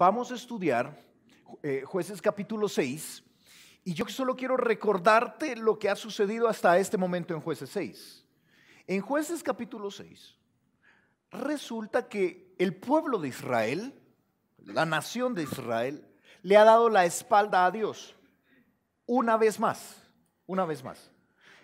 vamos a estudiar eh, jueces capítulo 6 y yo solo quiero recordarte lo que ha sucedido hasta este momento en jueces 6. En jueces capítulo 6 resulta que el pueblo de Israel, la nación de Israel, le ha dado la espalda a Dios. Una vez más, una vez más.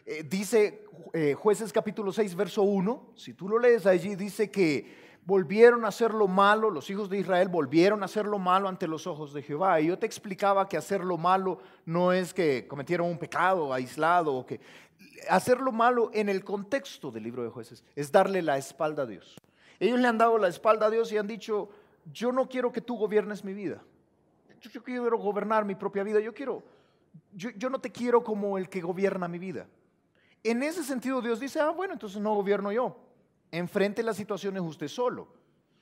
Eh, dice eh, jueces capítulo 6, verso 1, si tú lo lees allí, dice que volvieron a hacer lo malo, los hijos de Israel volvieron a hacer lo malo ante los ojos de Jehová. Y yo te explicaba que hacer lo malo no es que cometieron un pecado aislado o que hacer lo malo en el contexto del libro de jueces es darle la espalda a Dios. Ellos le han dado la espalda a Dios y han dicho, yo no quiero que tú gobiernes mi vida. Yo, quiero gobernar mi propia vida. Yo quiero, yo no te quiero como el que gobierna mi vida. En ese sentido Dios dice, ah, bueno, entonces no gobierno yo. Enfrente las situaciones usted solo.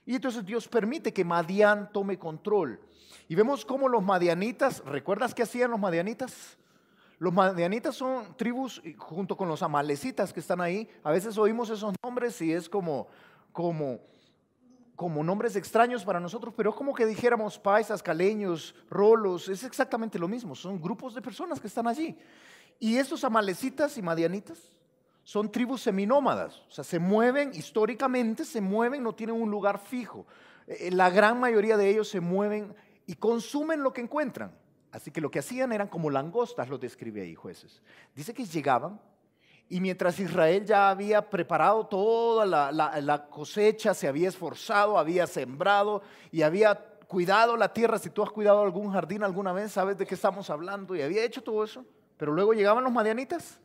Y entonces Dios permite que Madián tome control. Y vemos cómo los madianitas, ¿recuerdas qué hacían los madianitas? Los madianitas son tribus junto con los amalecitas que están ahí. A veces oímos esos nombres y es como, como, como nombres extraños para nosotros, pero es como que dijéramos paisas, caleños, rolos, es exactamente lo mismo. Son grupos de personas que están allí. Y esos amalecitas y madianitas son tribus seminómadas, o sea, se mueven históricamente, se mueven, no tienen un lugar fijo. Eh, eh, la gran mayoría de ellos se mueven y consumen lo que encuentran. Así que lo que hacían eran como langostas, lo describe ahí jueces. Dice que llegaban y mientras Israel ya había preparado toda la, cosecha, se había esforzado, había sembrado y había cuidado la tierra, si tú has cuidado algún jardín alguna vez, sabes de qué estamos hablando y había hecho todo eso, pero luego llegaban los madianitas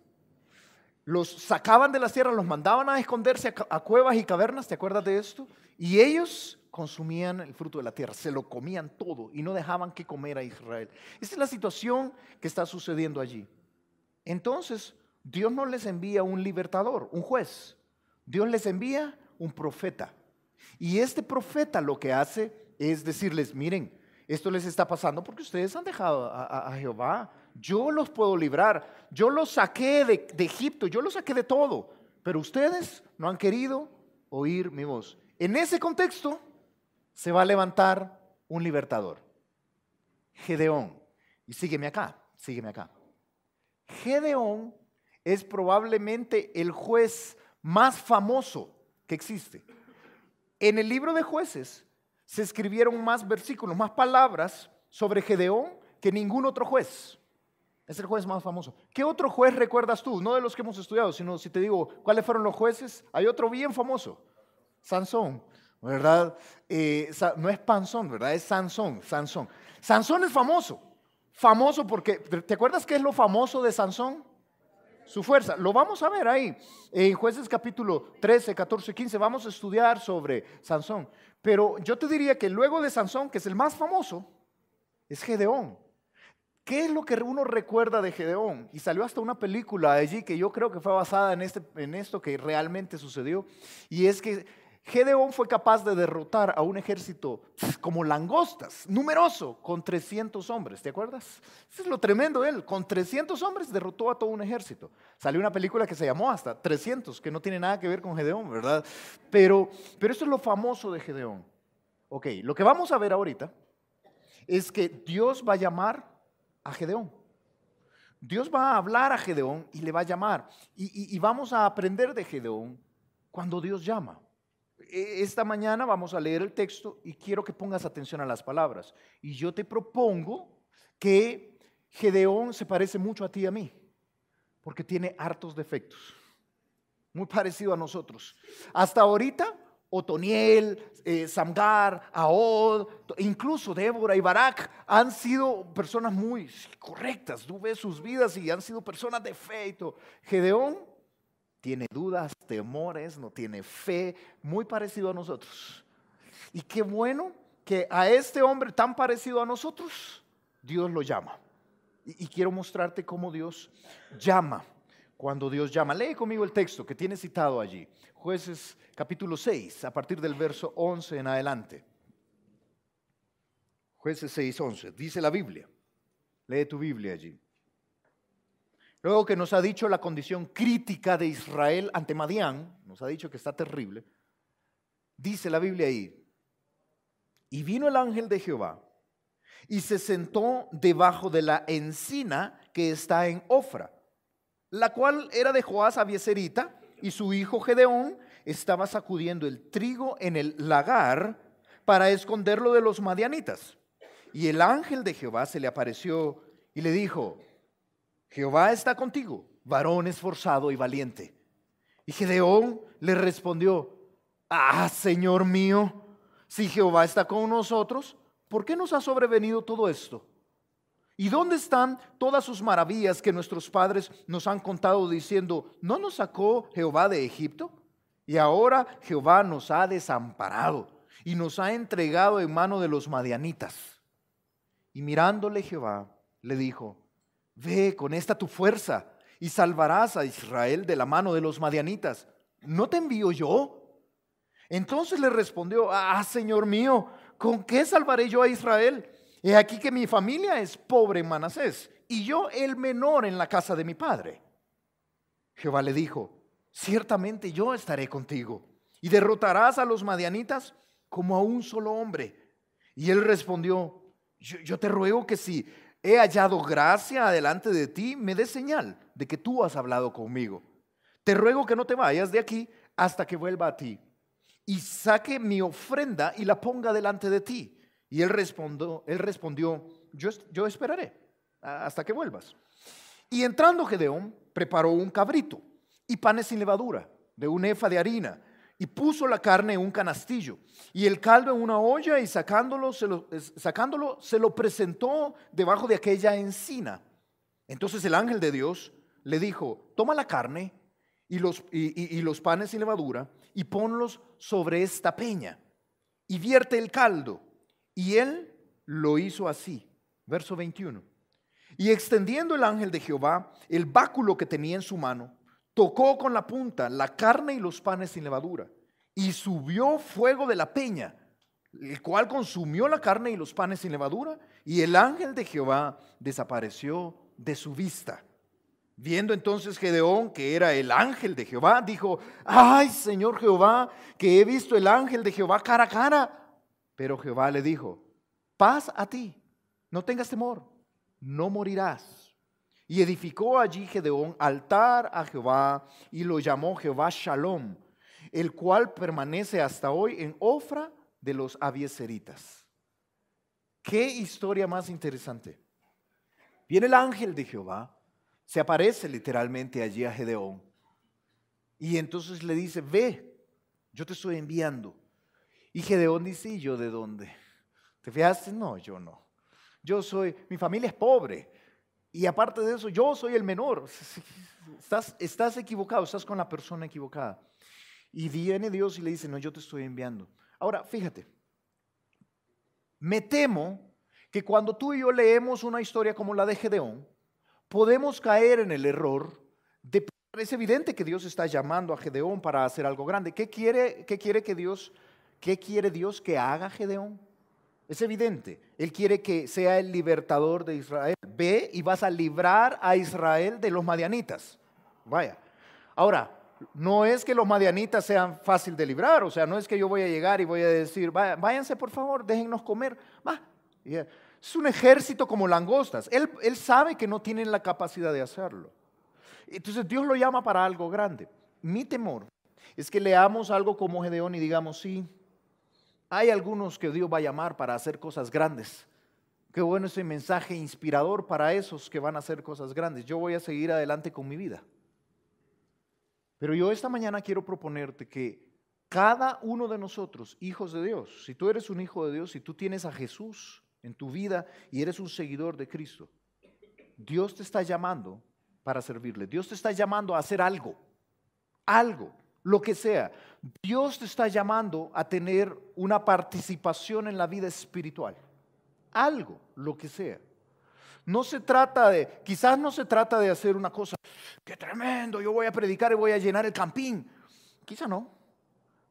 los sacaban de la tierra, los mandaban a esconderse a, cuevas y cavernas, ¿te acuerdas de esto? Y ellos consumían el fruto de la tierra, se lo comían todo y no dejaban que comer a Israel. Esta es la situación que está sucediendo allí. Entonces, Dios no les envía un libertador, un juez. Dios les envía un profeta. Y este profeta lo que hace es decirles, miren, esto les está pasando porque ustedes han dejado a, a Jehová, yo los puedo librar, yo los saqué de, Egipto, yo los saqué de todo, pero ustedes no han querido oír mi voz. En ese contexto se va a levantar un libertador, Gedeón. Y sígueme acá, sígueme acá. Gedeón es probablemente el juez más famoso que existe. En el libro de jueces se escribieron más versículos, más palabras sobre Gedeón que ningún otro juez. Es el juez más famoso. ¿Qué otro juez recuerdas tú? No de los que hemos estudiado, sino si te digo cuáles fueron los jueces, hay otro bien famoso, Sansón, ¿verdad? Eh, no es Panzón, ¿verdad? Es Sansón, Sansón. Sansón es famoso, famoso porque, ¿te acuerdas qué es lo famoso de Sansón? su fuerza. Lo vamos a ver ahí en jueces capítulo 13, 14 y 15. Vamos a estudiar sobre Sansón. Pero yo te diría que luego de Sansón, que es el más famoso, es Gedeón. ¿Qué es lo que uno recuerda de Gedeón? Y salió hasta una película allí que yo creo que fue basada en, este, en esto que realmente sucedió. Y es que Gedeón fue capaz de derrotar a un ejército como langostas, numeroso, con 300 hombres, ¿te acuerdas? Eso es lo tremendo él, con 300 hombres derrotó a todo un ejército. Salió una película que se llamó hasta 300, que no tiene nada que ver con Gedeón, ¿verdad? Pero, pero esto es lo famoso de Gedeón. Ok, lo que vamos a ver ahorita es que Dios va a llamar a Gedeón. Dios va a hablar a Gedeón y le va a llamar. Y, vamos a aprender de Gedeón cuando Dios llama. E, esta mañana vamos a leer el texto y quiero que pongas atención a las palabras. Y yo te propongo que Gedeón se parece mucho a ti y a mí, porque tiene hartos defectos. Muy parecido a nosotros. Hasta ahorita Otoniel, eh, Samgar, Ahod, incluso Débora y Barak han sido personas muy correctas. Tú ves sus vidas y han sido personas de fe. Gedeón tiene dudas, temores, no tiene fe, muy parecido a nosotros. Y qué bueno que a este hombre tan parecido a nosotros, Dios lo llama. Y, y quiero mostrarte cómo Dios llama. Cuando Dios llama, lee conmigo el texto que tiene citado allí jueces capítulo 6, a partir del verso 11 en adelante. Jueces 6, 11. Dice la Biblia. Lee tu Biblia allí. Luego que nos ha dicho la condición crítica de Israel ante Madián, nos ha dicho que está terrible, dice la Biblia ahí, y vino el ángel de Jehová y se sentó debajo de la encina que está en Ofra, la cual era de Joás Abieserita, y su hijo Gedeón estaba sacudiendo el trigo en el lagar para esconderlo de los madianitas. Y el ángel de Jehová se le apareció y le dijo, Jehová está contigo, varón esforzado y valiente. Y Gedeón le respondió, Ah, Señor mío, si Jehová está con nosotros, ¿por qué nos ha sobrevenido todo esto? ¿Y dónde están todas sus maravillas que nuestros padres nos han contado diciendo, ¿no nos sacó Jehová de Egipto? Y ahora Jehová nos ha desamparado y nos ha entregado en mano de los madianitas. Y mirándole Jehová, le dijo, ve con esta tu fuerza y salvarás a Israel de la mano de los madianitas. ¿No te envío yo? Entonces le respondió, ah, Señor mío, ¿con qué salvaré yo a Israel? He aquí que mi familia es pobre en Manasés y yo el menor en la casa de mi padre. Jehová le dijo, ciertamente yo estaré contigo y derrotarás a los madianitas como a un solo hombre. Y él respondió, yo, yo te ruego que si he hallado gracia delante de ti, me dé señal de que tú has hablado conmigo. Te ruego que no te vayas de aquí hasta que vuelva a ti y saque mi ofrenda y la ponga delante de ti y él respondió, él respondió yo, yo esperaré hasta que vuelvas. Y entrando Gedeón, preparó un cabrito y panes sin levadura, de un efa de harina, y puso la carne en un canastillo, y el caldo en una olla, y sacándolo se lo, sacándolo, se lo presentó debajo de aquella encina. Entonces el ángel de Dios le dijo, toma la carne y los, y los panes sin levadura, y ponlos sobre esta peña, y vierte el caldo y él lo hizo así. Verso 21. Y extendiendo el ángel de Jehová el báculo que tenía en su mano, tocó con la punta la carne y los panes sin levadura. Y subió fuego de la peña, el cual consumió la carne y los panes sin levadura. Y el ángel de Jehová desapareció de su vista. Viendo entonces Gedeón, que era el ángel de Jehová, dijo, ay Señor Jehová, que he visto el ángel de Jehová cara a cara pero Jehová le dijo, paz a ti, no tengas temor, no morirás. Y edificó allí Gedeón altar a Jehová y lo llamó Jehová Shalom, el cual permanece hasta hoy en Ofra de los Abieseritas. Qué historia más interesante. Viene el ángel de Jehová, se aparece literalmente allí a Gedeón y entonces le dice, ve, yo te estoy enviando y Gedeón dice, ¿y yo de dónde? ¿Te fijaste? No, yo no. Yo soy, mi familia es pobre. Y aparte de eso, yo soy el menor. Estás, estás equivocado, estás con la persona equivocada. Y viene Dios y le dice, no, yo te estoy enviando. Ahora, fíjate, me temo que cuando tú y yo leemos una historia como la de Gedeón, podemos caer en el error de... Es evidente que Dios está llamando a Gedeón para hacer algo grande. ¿Qué quiere, qué quiere que Dios ¿Qué quiere Dios que haga Gedeón? Es evidente, Él quiere que sea el libertador de Israel. Ve y vas a librar a Israel de los madianitas. Vaya. Ahora, no es que los madianitas sean fácil de librar, o sea, no es que yo voy a llegar y voy a decir, váyanse por favor, déjennos comer. Va. Es un ejército como langostas. Él, él sabe que no tienen la capacidad de hacerlo. Entonces Dios lo llama para algo grande. Mi temor es que leamos algo como Gedeón y digamos, sí, hay algunos que Dios va a llamar para hacer cosas grandes. Qué bueno ese mensaje inspirador para esos que van a hacer cosas grandes. Yo voy a seguir adelante con mi vida. Pero yo esta mañana quiero proponerte que cada uno de nosotros, hijos de Dios, si tú eres un hijo de Dios, si tú tienes a Jesús en tu vida y eres un seguidor de Cristo, Dios te está llamando para servirle. Dios te está llamando a hacer algo, algo lo que sea. Dios te está llamando a tener una participación en la vida espiritual. Algo, lo que sea. No se trata de, quizás no se trata de hacer una cosa, que tremendo, yo voy a predicar y voy a llenar el campín. Quizá no.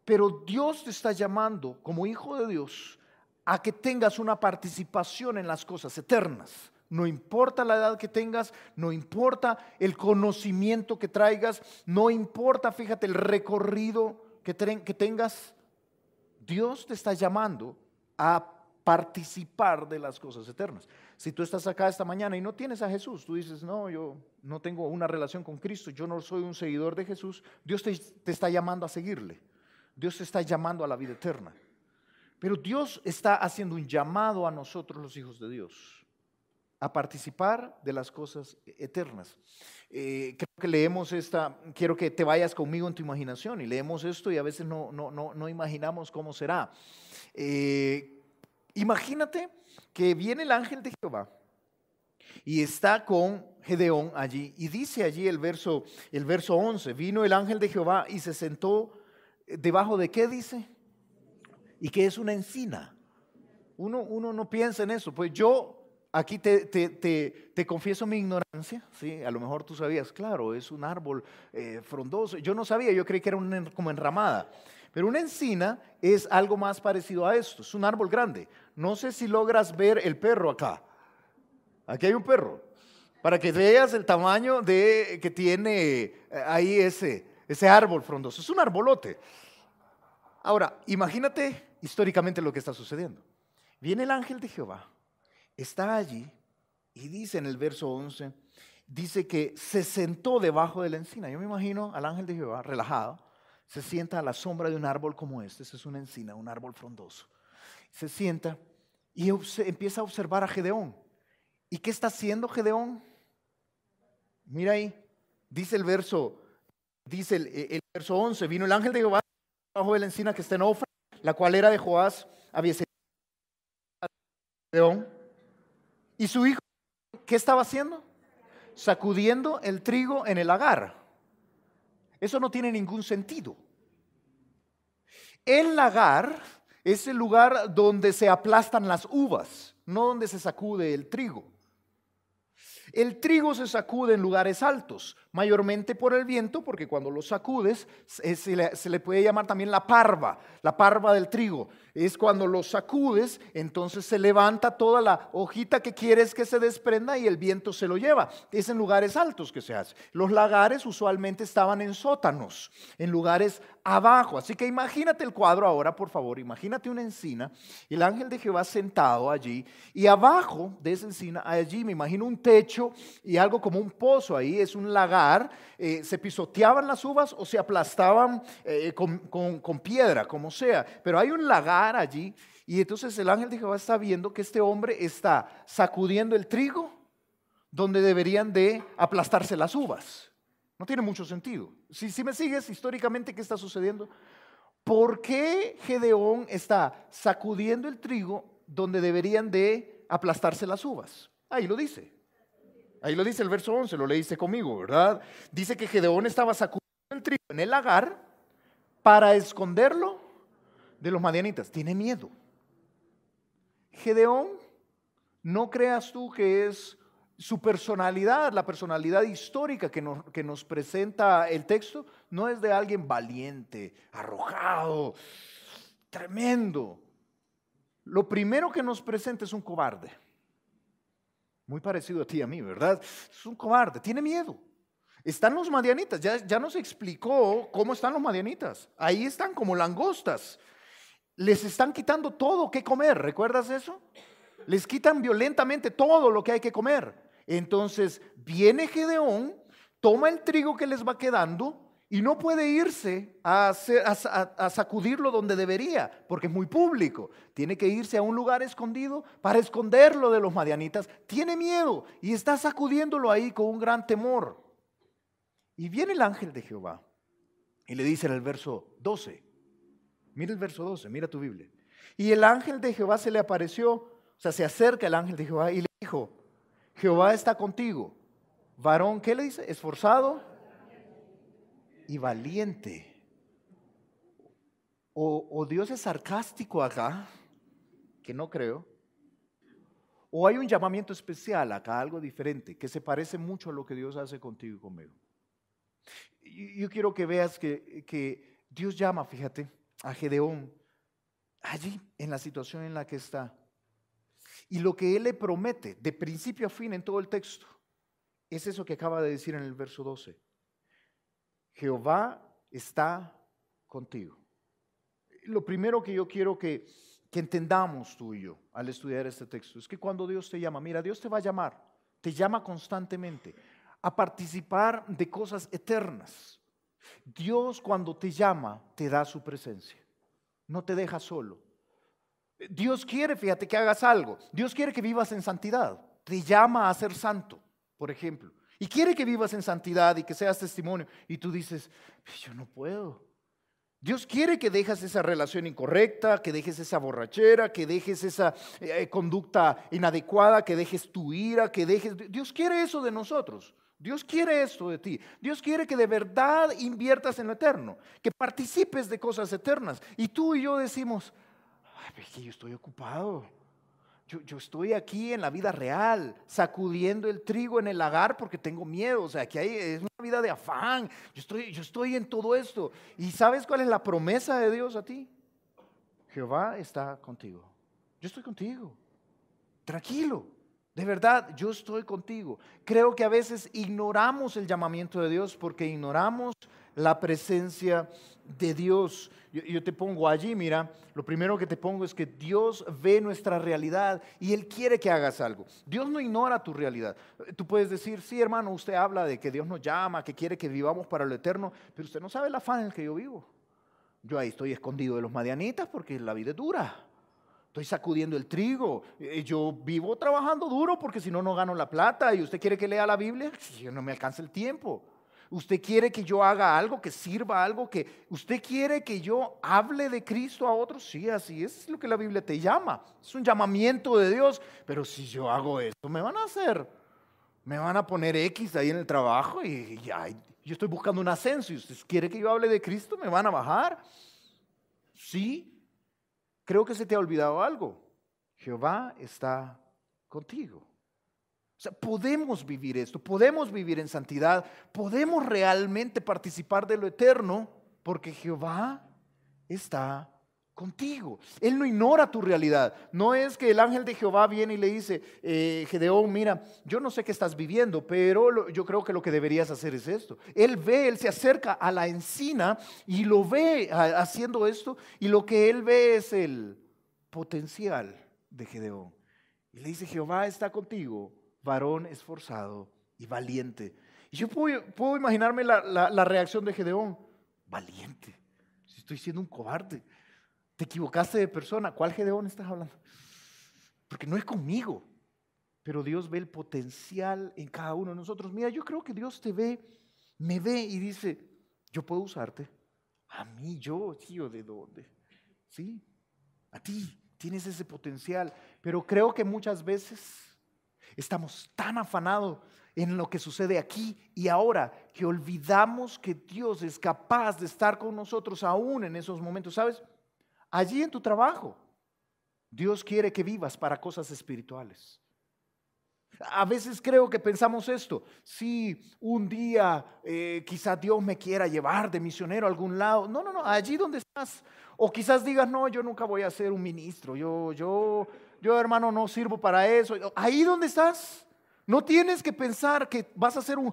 Pero Dios te está llamando como hijo de Dios a que tengas una participación en las cosas eternas no importa la edad que tengas, no importa el conocimiento que traigas, no importa, fíjate, el recorrido que, tengas, Dios te está llamando a participar de las cosas eternas. Si tú estás acá esta mañana y no tienes a Jesús, tú dices, no, yo no tengo una relación con Cristo, yo no soy un seguidor de Jesús, Dios te está llamando a seguirle, Dios te está llamando a la vida eterna. Pero Dios está haciendo un llamado a nosotros los hijos de Dios a participar de las cosas e-, eternas. Eh, creo que leemos esta, quiero que te vayas conmigo en tu imaginación y leemos esto y a veces no, no, no, imaginamos cómo será. Eh, imagínate que viene el ángel de Jehová y está con Gedeón allí y dice allí el verso, el verso 11, vino el ángel de Jehová y se sentó eh, debajo de qué dice y que es una encina. Uno, uno no piensa en eso, pues yo aquí te, confieso mi ignorancia, ¿sí? A lo mejor tú sabías, claro, es un árbol eh, frondoso. Yo no sabía, yo creí que era un como enramada. Pero una encina es algo más parecido a esto, es un árbol grande. No sé si logras ver el perro acá. Aquí hay un perro. Para que veas el tamaño de, que tiene eh, ahí ese, ese árbol frondoso. Es un arbolote. Ahora, imagínate históricamente lo que está sucediendo. Viene el ángel de Jehová está allí y dice en el verso 11, dice que se sentó debajo de la encina. Yo me imagino al ángel de Jehová relajado, se sienta a la sombra de un árbol como este, Ese es una encina, un árbol frondoso. Se sienta y empieza a observar a Gedeón. ¿Y qué está haciendo Gedeón? Mira ahí, dice el verso, dice el, e-, verso 11, vino el ángel de Jehová bajo de la encina que está en Ofra, la cual era de Joás, había Gedeón ¿Y su hijo qué estaba haciendo? Sacudiendo el trigo en el lagar. Eso no tiene ningún sentido. El lagar es el lugar donde se aplastan las uvas, no donde se sacude el trigo. El trigo se sacude en lugares altos, mayormente por el viento, porque cuando lo sacudes eh, se le, puede llamar también la parva, la parva del trigo. Es cuando lo sacudes, entonces se levanta toda la hojita que quieres que se desprenda y el viento se lo lleva. Es en lugares altos que se hace. Los lagares usualmente estaban en sótanos, en lugares abajo. Así que imagínate el cuadro ahora, por favor. Imagínate una encina, el ángel de Jehová sentado allí y abajo de esa encina, allí me imagino un techo y algo como un pozo ahí, es un lagar eh, se pisoteaban las uvas o se aplastaban eh, con, piedra, como sea. Pero hay un lagar allí y entonces el ángel de Jehová está viendo que este hombre está sacudiendo el trigo donde deberían de aplastarse las uvas. No tiene mucho sentido. Si, si me sigues históricamente, ¿qué está sucediendo? ¿Por qué Gedeón está sacudiendo el trigo donde deberían de aplastarse las uvas? Ahí lo dice. Ahí lo dice el verso 11, lo leíste conmigo, ¿verdad? Dice que Gedeón estaba sacudiendo el trigo en el lagar para esconderlo de los madianitas. Tiene miedo. Gedeón, no creas tú que es su personalidad, la personalidad histórica que nos, que nos presenta el texto, no es de alguien valiente, arrojado, tremendo. Lo primero que nos presenta es un cobarde. Muy parecido a ti a mí, ¿verdad? Es un cobarde, tiene miedo. Están los madianitas, ya, ya nos explicó cómo están los madianitas. Ahí están como langostas. Les están quitando todo que comer, ¿recuerdas eso? Les quitan violentamente todo lo que hay que comer. Entonces viene Gedeón, toma el trigo que les va quedando, y no puede irse a, sacudirlo donde debería, porque es muy público. Tiene que irse a un lugar escondido para esconderlo de los madianitas. Tiene miedo y está sacudiéndolo ahí con un gran temor. Y viene el ángel de Jehová y le dice en el verso 12, mira el verso 12, mira tu Biblia. Y el ángel de Jehová se le apareció, o sea, se acerca el ángel de Jehová y le dijo, Jehová está contigo. Varón, ¿qué le dice? Esforzado y valiente. O, Dios es sarcástico acá, que no creo. O hay un llamamiento especial acá, algo diferente, que se parece mucho a lo que Dios hace contigo y conmigo. yo quiero que veas que, que Dios llama, fíjate, a Gedeón allí en la situación en la que está. Y lo que Él le promete de principio a fin en todo el texto es eso que acaba de decir en el verso 12. Jehová está contigo. Lo primero que yo quiero que, entendamos tú y yo al estudiar este texto es que cuando Dios te llama, mira, Dios te va a llamar, te llama constantemente a participar de cosas eternas. Dios cuando te llama te da su presencia, no te deja solo. Dios quiere, fíjate, que hagas algo. Dios quiere que vivas en santidad. Te llama a ser santo, por ejemplo. Y quiere que vivas en santidad y que seas testimonio. Y tú dices, yo no puedo. Dios quiere que dejes esa relación incorrecta, que dejes esa borrachera, que dejes esa eh, conducta inadecuada, que dejes tu ira, que dejes... Dios quiere eso de nosotros. Dios quiere esto de ti. Dios quiere que de verdad inviertas en lo eterno, que participes de cosas eternas. Y tú y yo decimos, ay, yo estoy ocupado yo, estoy aquí en la vida real, sacudiendo el trigo en el lagar porque tengo miedo. O sea, aquí hay, es una vida de afán. Yo estoy, yo estoy en todo esto. ¿Y sabes cuál es la promesa de Dios a ti? Jehová está contigo. Yo estoy contigo. Tranquilo. De verdad, yo estoy contigo. Creo que a veces ignoramos el llamamiento de Dios porque ignoramos la presencia de Dios. Yo, te pongo allí, mira, lo primero que te pongo es que Dios ve nuestra realidad y Él quiere que hagas algo. Dios no ignora tu realidad. Tú puedes decir, sí, hermano, usted habla de que Dios nos llama, que quiere que vivamos para lo eterno, pero usted no sabe la afán en el que yo vivo. Yo ahí estoy escondido de los madianitas porque la vida es dura. Estoy sacudiendo el trigo. Eh, yo vivo trabajando duro porque si no, no gano la plata. Y usted quiere que lea la Biblia. Yo no me alcanza el tiempo. Usted quiere que yo haga algo, que sirva algo, que usted quiere que yo hable de Cristo a otros. Sí, así es, lo que la Biblia te llama. Es un llamamiento de Dios. Pero si yo hago esto, me van a hacer, me van a poner X ahí en el trabajo y yo estoy buscando un ascenso. Y usted quiere que yo hable de Cristo, me van a bajar. Sí, creo que se te ha olvidado algo. Jehová está contigo. O sea, podemos vivir esto, podemos vivir en santidad, podemos realmente participar de lo eterno, porque Jehová está contigo. Él no ignora tu realidad. No es que el ángel de Jehová viene y le dice, eh, Gedeón, mira, yo no sé qué estás viviendo, pero yo creo que lo que deberías hacer es esto. Él ve, él se acerca a la encina y lo ve haciendo esto, y lo que él ve es el potencial de Gedeón. Y le dice, Jehová está contigo, varón esforzado y valiente. Y yo puedo, imaginarme la, reacción de Gedeón. Valiente. Si estoy siendo un cobarde. Te equivocaste de persona. ¿Cuál Gedeón estás hablando? Porque no es conmigo. Pero Dios ve el potencial en cada uno de nosotros. Mira, yo creo que Dios te ve, me ve y dice, yo puedo usarte. A mí, yo, tío, ¿de dónde? Sí, a ti. Tienes ese potencial. Pero creo que muchas veces Estamos tan afanados en lo que sucede aquí y ahora que olvidamos que Dios es capaz de estar con nosotros aún en esos momentos, ¿sabes? Allí en tu trabajo, Dios quiere que vivas para cosas espirituales. A veces creo que pensamos esto, si un día eh, quizá Dios me quiera llevar de misionero a algún lado, no, no, no, allí donde estás, o quizás digas, no, yo nunca voy a ser un ministro, yo, yo, yo hermano no sirvo para eso. Ahí donde estás, no tienes que pensar que vas a ser un,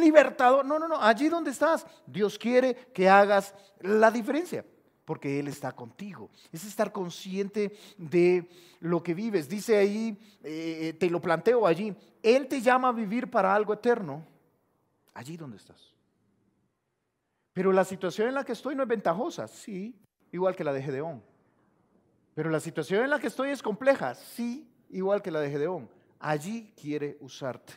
libertador. No, no, no, allí donde estás, Dios quiere que hagas la diferencia porque Él está contigo. Es estar consciente de lo que vives. Dice ahí, eh, eh, te lo planteo allí, Él te llama a vivir para algo eterno, allí donde estás. Pero la situación en la que estoy no es ventajosa, sí, igual que la de Gedeón. Pero la situación en la que estoy es compleja, sí, igual que la de Gedeón. Allí quiere usarte.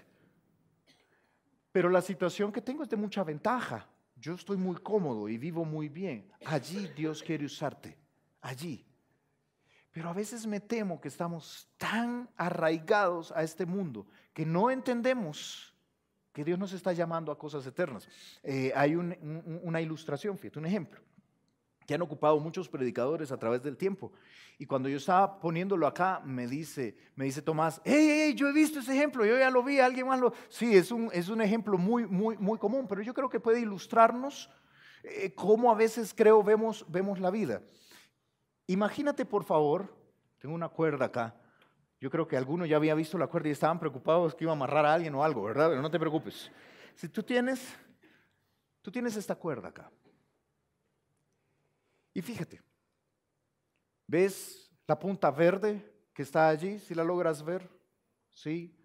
Pero la situación que tengo es de mucha ventaja. Yo estoy muy cómodo y vivo muy bien. Allí Dios quiere usarte. Allí. Pero a veces me temo que estamos tan arraigados a este mundo que no entendemos que Dios nos está llamando a cosas eternas. Eh, hay una ilustración, fíjate, un ejemplo que han ocupado muchos predicadores a través del tiempo. Y cuando yo estaba poniéndolo acá, me dice, me dice Tomás, hey, hey, yo he visto ese ejemplo, yo ya lo vi, alguien más lo... Sí, es un, es un ejemplo muy, muy, muy común, pero yo creo que puede ilustrarnos eh, cómo a veces creo vemos, vemos la vida. Imagínate, por favor, tengo una cuerda acá, yo creo que alguno ya había visto la cuerda y estaban preocupados que iba a amarrar a alguien o algo, ¿verdad? Pero no te preocupes. Si tú tienes, tú tienes esta cuerda acá. Y fíjate, ¿ves la punta verde que está allí? Si la logras ver, ¿sí?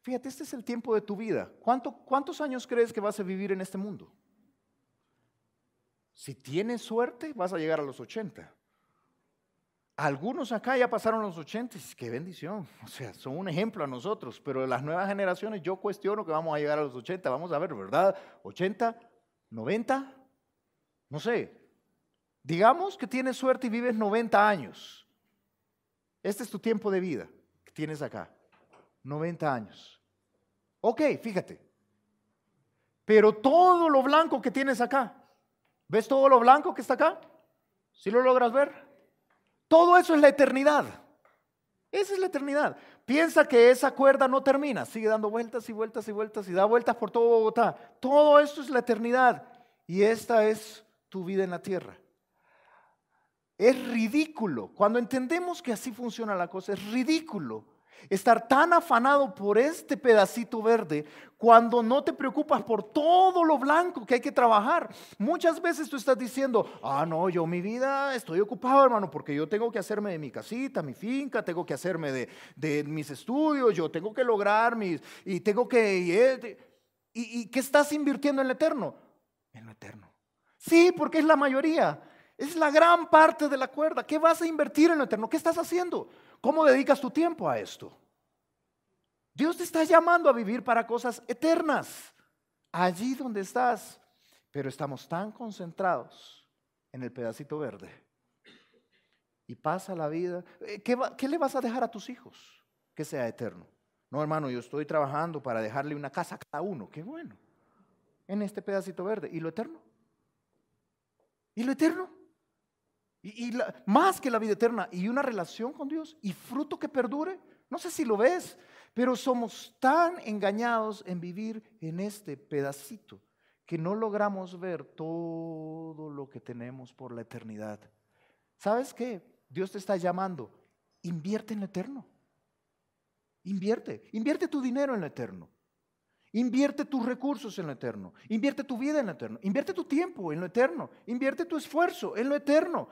Fíjate, este es el tiempo de tu vida. ¿Cuántos años crees que vas a vivir en este mundo? Si tienes suerte, vas a llegar a los 80. Algunos acá ya pasaron los 80, qué bendición. O sea, son un ejemplo a nosotros, pero las nuevas generaciones yo cuestiono que vamos a llegar a los 80, vamos a ver, ¿verdad? 80, 90, no sé, Digamos que tienes suerte y vives 90 años. Este es tu tiempo de vida que tienes acá. 90 años. Ok, fíjate. Pero todo lo blanco que tienes acá, ¿ves todo lo blanco que está acá? si lo logras ver? Todo eso es la eternidad. Esa es la eternidad. Piensa que esa cuerda no termina, sigue dando vueltas y vueltas y vueltas y da vueltas por todo Bogotá. Todo esto es la eternidad y esta es tu vida en la tierra. Es ridículo. Cuando entendemos que así funciona la cosa, es ridículo estar tan afanado por este pedacito verde cuando no te preocupas por todo lo blanco que hay que trabajar. Muchas veces tú estás diciendo, ah, no, yo mi vida estoy ocupado, hermano, porque yo tengo que hacerme de mi casita, mi finca, tengo que hacerme de, mis estudios, yo tengo que lograr mis, y tengo que... ¿Y, eh, y qué estás invirtiendo en lo eterno? En lo eterno. Sí, porque es la mayoría. Es la gran parte de la cuerda. ¿Qué vas a invertir en lo eterno? ¿Qué estás haciendo? ¿Cómo dedicas tu tiempo a esto? Dios te está llamando a vivir para cosas eternas, allí donde estás. Pero estamos tan concentrados en el pedacito verde. Y pasa la vida. Eh, ¿Qué, le vas a dejar a tus hijos que sea eterno? No, hermano, yo estoy trabajando para dejarle una casa a cada uno. Qué bueno. En este pedacito verde. ¿Y lo eterno? ¿Y lo eterno? Y, más que la vida eterna y una relación con Dios y fruto que perdure. No sé si lo ves, pero somos tan engañados en vivir en este pedacito que no logramos ver todo lo que tenemos por la eternidad. ¿Sabes qué? Dios te está llamando. Invierte en lo eterno. Invierte. Invierte tu dinero en lo eterno. Invierte tus recursos en lo eterno. Invierte tu vida en lo eterno. Invierte tu tiempo en lo eterno. Invierte tu esfuerzo en lo eterno.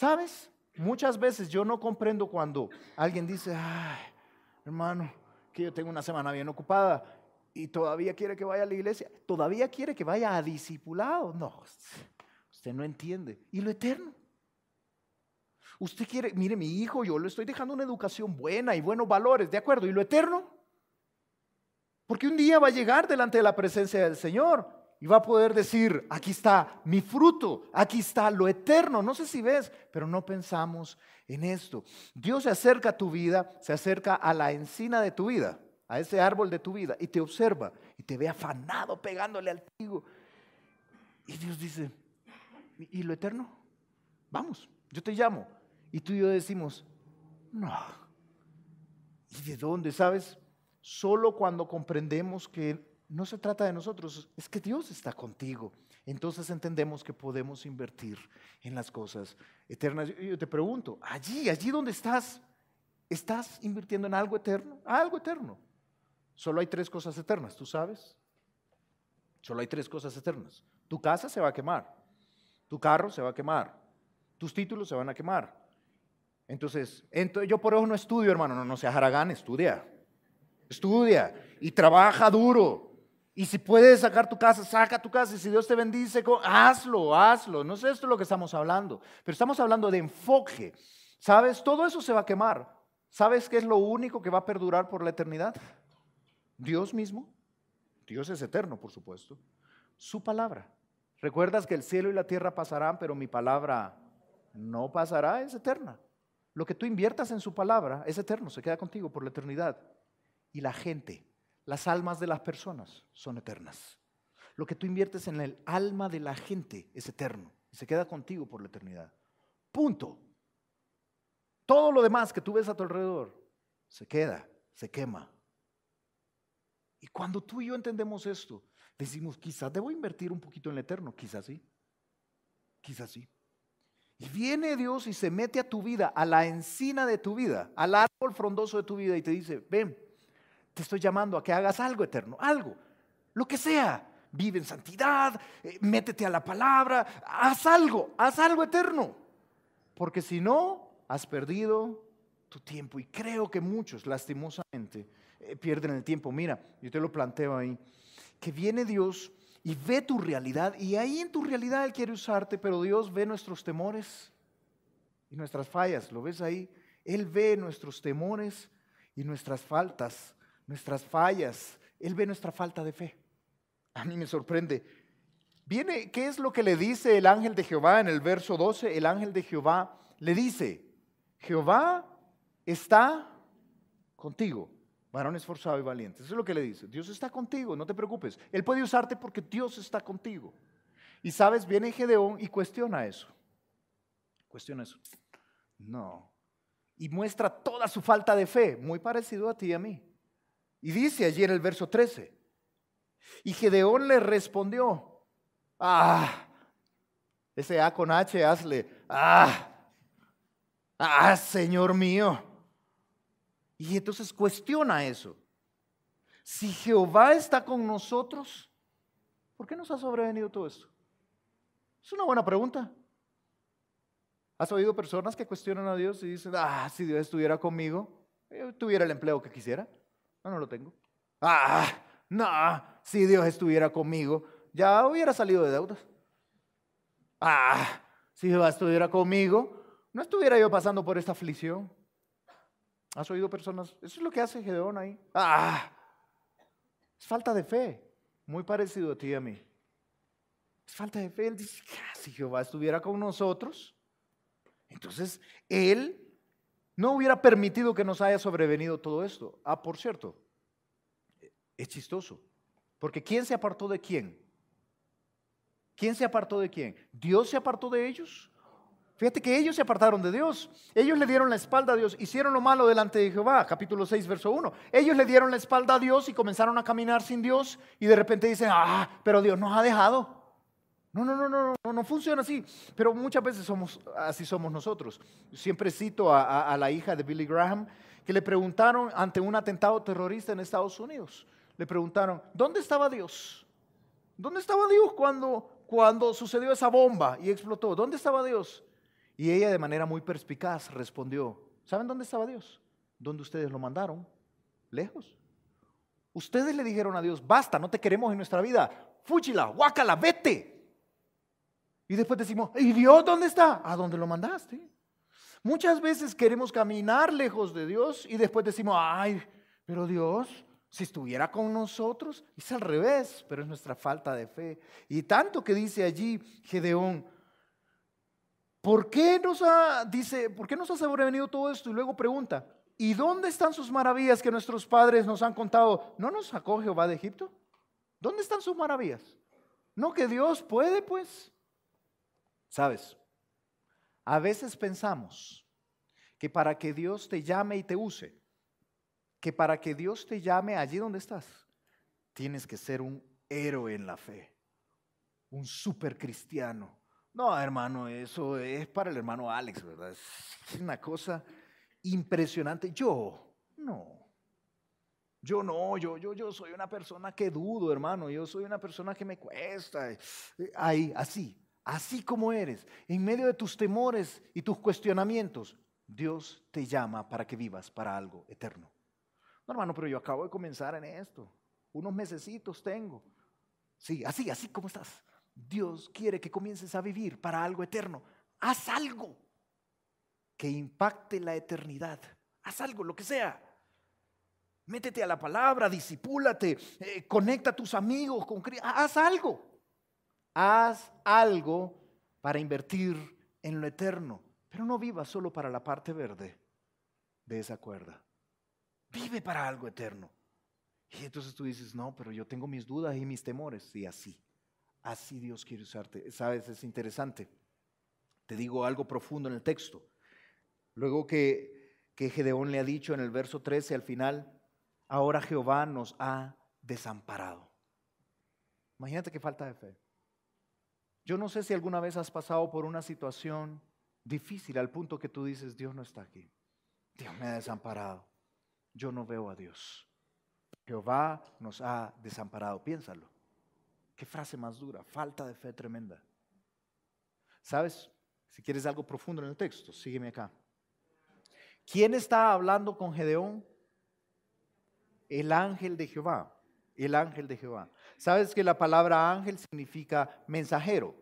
¿Sabes? Muchas veces yo no comprendo cuando alguien dice, Ay, hermano, que yo tengo una semana bien ocupada y todavía quiere que vaya a la iglesia, todavía quiere que vaya a discipulado. No, usted no entiende. ¿Y lo eterno? Usted quiere, mire, mi hijo, yo le estoy dejando una educación buena y buenos valores, ¿de acuerdo? ¿Y lo eterno? Porque un día va a llegar delante de la presencia del Señor y va a poder decir, aquí está mi fruto, aquí está lo eterno. No sé si ves, pero no pensamos en esto. Dios se acerca a tu vida, se acerca a la encina de tu vida, a ese árbol de tu vida, y te observa y te ve afanado pegándole al trigo. Y Dios dice, ¿y lo eterno? Vamos, yo te llamo. Y tú y yo decimos, no. ¿Y de dónde, sabes? Solo cuando comprendemos que no se trata de nosotros, es que Dios está contigo. Entonces entendemos que podemos invertir en las cosas eternas. Yo te pregunto, allí, allí donde estás, ¿estás invirtiendo en algo eterno? Algo eterno. Solo hay tres cosas eternas, ¿tú sabes? Solo hay tres cosas eternas. Tu casa se va a quemar, tu carro se va a quemar, tus títulos se van a quemar. Entonces, yo por eso no estudio, hermano, no, no sea haragán, estudia. Estudia y trabaja duro y si puedes sacar tu casa, saca tu casa. Y si Dios te bendice, hazlo, hazlo. No sé, esto lo que estamos hablando. Pero estamos hablando de enfoque. ¿Sabes? Todo eso se va a quemar. ¿Sabes qué es lo único que va a perdurar por la eternidad? Dios mismo. Dios es eterno, por supuesto. Su palabra. Recuerdas que el cielo y la tierra pasarán, pero mi palabra no pasará, es eterna. Lo que tú inviertas en su palabra es eterno, se queda contigo por la eternidad. Y la gente, las almas de las personas son eternas. Lo que tú inviertes en el alma de la gente es eterno y se queda contigo por la eternidad. Punto. Todo lo demás que tú ves a tu alrededor se queda, se quema. Y cuando tú y yo entendemos esto, decimos, quizás debo invertir un poquito en el eterno, quizás sí, quizás sí. Y viene Dios y se mete a tu vida, a la encina de tu vida, al árbol frondoso de tu vida y te dice, ven, estoy llamando a que hagas algo eterno, algo, lo que sea. Vive en santidad, eh, métete a la palabra, haz algo, haz algo eterno. Porque si no, has perdido tu tiempo. Y creo que muchos, lastimosamente, eh, pierden el tiempo. Mira, yo te lo planteo ahí. Que viene Dios y ve tu realidad y ahí en tu realidad Él quiere usarte, pero Dios ve nuestros temores y nuestras fallas, ¿lo ves ahí? Él ve nuestros temores y nuestras faltas nuestras fallas, Él ve nuestra falta de fe. A mí me sorprende. Viene, ¿qué es lo que le dice el ángel de Jehová en el verso 12? El ángel de Jehová le dice, Jehová está contigo, varón esforzado y valiente. Eso es lo que le dice. Dios está contigo, no te preocupes. Él puede usarte porque Dios está contigo. Y sabes, viene Gedeón y cuestiona eso. Cuestiona eso. No. Y muestra toda su falta de fe, muy parecido a ti y a mí. Y dice allí en el verso 13, y Gedeón le respondió, ah, ese A con H, hazle, ah, ah, Señor mío. Y entonces cuestiona eso. Si Jehová está con nosotros, ¿por qué nos ha sobrevenido todo esto? Es una buena pregunta. ¿Has oído personas que cuestionan a Dios y dicen, ah, si Dios estuviera conmigo, yo tuviera el empleo que quisiera? No, no lo tengo. Ah, no, si Dios estuviera conmigo, ya hubiera salido de deudas. Ah, si Jehová estuviera conmigo, no estuviera yo pasando por esta aflicción. ¿Has oído personas? Eso es lo que hace Gedeón ahí. Ah, es falta de fe. Muy parecido a ti y a mí. Es falta de fe. Él dice, ah, si Jehová estuviera con nosotros, entonces Él no hubiera permitido que nos haya sobrevenido todo esto. Ah, por cierto, es chistoso, porque ¿quién se apartó de quién? ¿Quién se apartó de quién? ¿Dios se apartó de ellos? Fíjate que ellos se apartaron de Dios. Ellos le dieron la espalda a Dios. Hicieron lo malo delante de Jehová. Capítulo 6, verso 1. Ellos le dieron la espalda a Dios y comenzaron a caminar sin Dios. Y de repente dicen, ah, pero Dios nos ha dejado. No, no, no, no, no, funciona así. Pero muchas veces somos, así somos nosotros. Siempre cito a, la hija de Billy Graham que le preguntaron ante un atentado terrorista en Estados Unidos. Le preguntaron, ¿dónde estaba Dios? ¿Dónde estaba Dios cuando, cuando sucedió esa bomba y explotó? ¿Dónde estaba Dios? Y ella de manera muy perspicaz respondió, ¿saben dónde estaba Dios? Donde ustedes lo mandaron, lejos. Ustedes le dijeron a Dios, basta, no te queremos en nuestra vida, fúchila, guácala, vete. Y después decimos, ¿y Dios dónde está? ¿A dónde lo mandaste? Muchas veces queremos caminar lejos de Dios y después decimos, ay, pero Dios, si estuviera con nosotros, es al revés, pero es nuestra falta de fe. Y tanto que dice allí Gedeón, ¿por qué nos ha, dice, ¿por qué nos ha sobrevenido todo esto? Y luego pregunta, ¿y dónde están sus maravillas que nuestros padres nos han contado? ¿No nos sacó Jehová de Egipto? ¿Dónde están sus maravillas? No que Dios puede, pues. ¿Sabes? A veces pensamos que para que Dios te llame y te use, que para que Dios te llame allí donde estás, tienes que ser un héroe en la fe, un super cristiano. No, hermano, eso es para el hermano Alex, ¿verdad? Es una cosa impresionante. Yo, no. Yo no, yo, yo, yo soy una persona que dudo, hermano. Yo soy una persona que me cuesta. Ahí, así así como eres, en medio de tus temores y tus cuestionamientos, Dios te llama para que vivas para algo eterno. No, hermano, pero yo acabo de comenzar en esto. Unos mesecitos tengo. Sí, así, así como estás. Dios quiere que comiences a vivir para algo eterno. Haz algo que impacte la eternidad. Haz algo, lo que sea. Métete a la palabra, disipúlate, eh, conecta a tus amigos, con, haz algo. Haz algo para invertir en lo eterno, pero no viva solo para la parte verde de esa cuerda. Vive para algo eterno. Y entonces tú dices, no, pero yo tengo mis dudas y mis temores. Y así, así Dios quiere usarte. Sabes, es interesante. Te digo algo profundo en el texto. Luego que, que Gedeón le ha dicho en el verso 13 al final, ahora Jehová nos ha desamparado. Imagínate qué falta de fe. Yo no sé si alguna vez has pasado por una situación difícil al punto que tú dices, Dios no está aquí. Dios me ha desamparado. Yo no veo a Dios. Jehová nos ha desamparado. Piénsalo. Qué frase más dura. Falta de fe tremenda. ¿Sabes? Si quieres algo profundo en el texto, sígueme acá. ¿Quién está hablando con Gedeón? El ángel de Jehová. El ángel de Jehová. Sabes que la palabra ángel significa mensajero.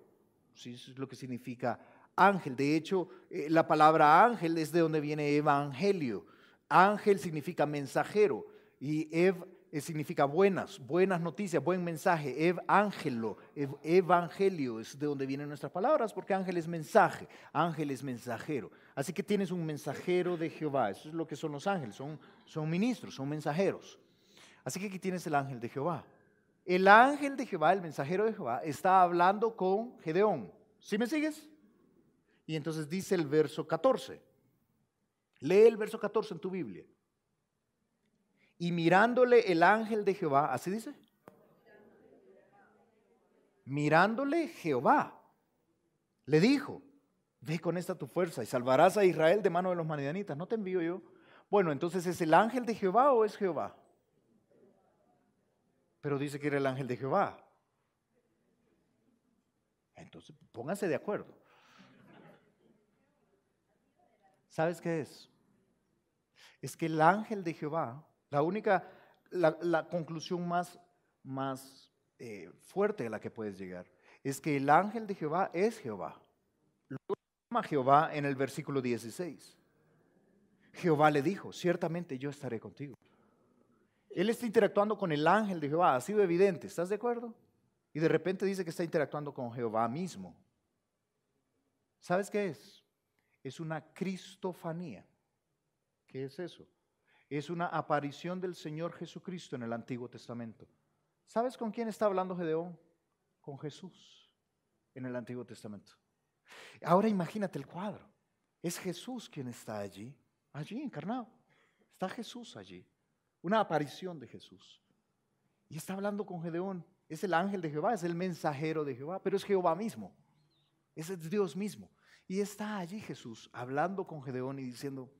Sí, eso es lo que significa ángel. De hecho, eh, la palabra ángel es de donde viene evangelio. Ángel significa mensajero y ev eh, significa buenas, buenas noticias, buen mensaje. Ev ángelo, evangelio es de donde vienen nuestras palabras porque ángel es mensaje, ángel es mensajero. Así que tienes un mensajero de Jehová. Eso es lo que son los ángeles, son, son ministros, son mensajeros. Así que aquí tienes el ángel de Jehová el ángel de Jehová, el mensajero de Jehová, está hablando con Gedeón. ¿Sí me sigues? Y entonces dice el verso 14. Lee el verso 14 en tu Biblia. Y mirándole el ángel de Jehová, así dice. Mirándole Jehová, le dijo, ve con esta tu fuerza y salvarás a Israel de mano de los madianitas. No te envío yo. Bueno, entonces, ¿es el ángel de Jehová o es Jehová? pero dice que era el ángel de Jehová. Entonces, pónganse de acuerdo. ¿Sabes qué es? Es que el ángel de Jehová, la única, la, conclusión más, más eh, fuerte a la que puedes llegar, es que el ángel de Jehová es Jehová. Lo llama Jehová en el versículo 16. Jehová le dijo, ciertamente yo estaré contigo. Él está interactuando con el ángel de Jehová, ha sido evidente, ¿estás de acuerdo? Y de repente dice que está interactuando con Jehová mismo. ¿Sabes qué es? Es una cristofanía. ¿Qué es eso? Es una aparición del Señor Jesucristo en el Antiguo Testamento. ¿Sabes con quién está hablando Gedeón? Con Jesús en el Antiguo Testamento. Ahora imagínate el cuadro. Es Jesús quien está allí, allí encarnado. Está Jesús allí una aparición de Jesús. Y está hablando con Gedeón. Es el ángel de Jehová, es el mensajero de Jehová, pero es Jehová mismo. es Dios mismo. Y está allí Jesús hablando con Gedeón y diciendo,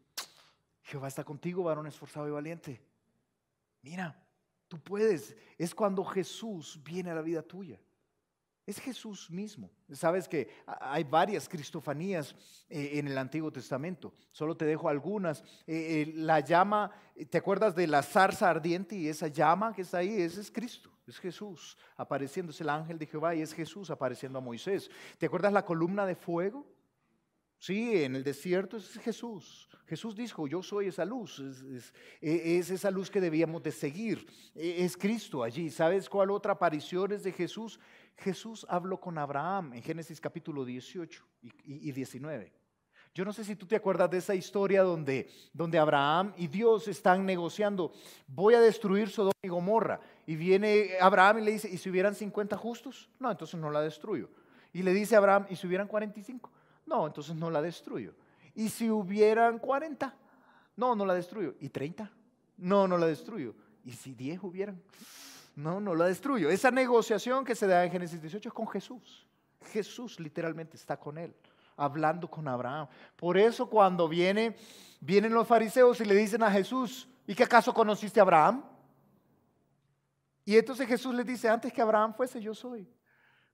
Jehová está contigo, varón esforzado y valiente. Mira, tú puedes. Es cuando Jesús viene a la vida tuya. Es Jesús mismo. Sabes que hay varias cristofanías eh, en el Antiguo Testamento. Solo te dejo algunas. Eh, eh, la llama, ¿te acuerdas de la zarza ardiente y esa llama que está ahí? Ese es Cristo, es Jesús apareciendo, es el ángel de Jehová y es Jesús apareciendo a Moisés. ¿Te acuerdas la columna de fuego? Sí, en el desierto es Jesús. Jesús dijo, yo soy esa luz, es, es, e, esa luz que debíamos de seguir. E, es Cristo allí. ¿Sabes cuál otra aparición es de Jesús? Jesús habló con Abraham en Génesis capítulo 18 y, 19. Yo no sé si tú te acuerdas de esa historia donde, donde Abraham y Dios están negociando, voy a destruir Sodoma y Gomorra. Y viene Abraham y le dice, ¿y si hubieran 50 justos? No, entonces no la destruyo. Y le dice Abraham, ¿y si hubieran 45? No, entonces no la destruyo. ¿Y si hubieran 40? No, no la destruyo. ¿Y 30? No, no la destruyo. ¿Y si 10 hubieran? No, no la destruyo. Esa negociación que se da en Génesis 18 es con Jesús. Jesús literalmente está con él, hablando con Abraham. Por eso cuando viene, vienen los fariseos y le dicen a Jesús, ¿y qué acaso conociste a Abraham? Y entonces Jesús les dice, antes que Abraham fuese, yo soy.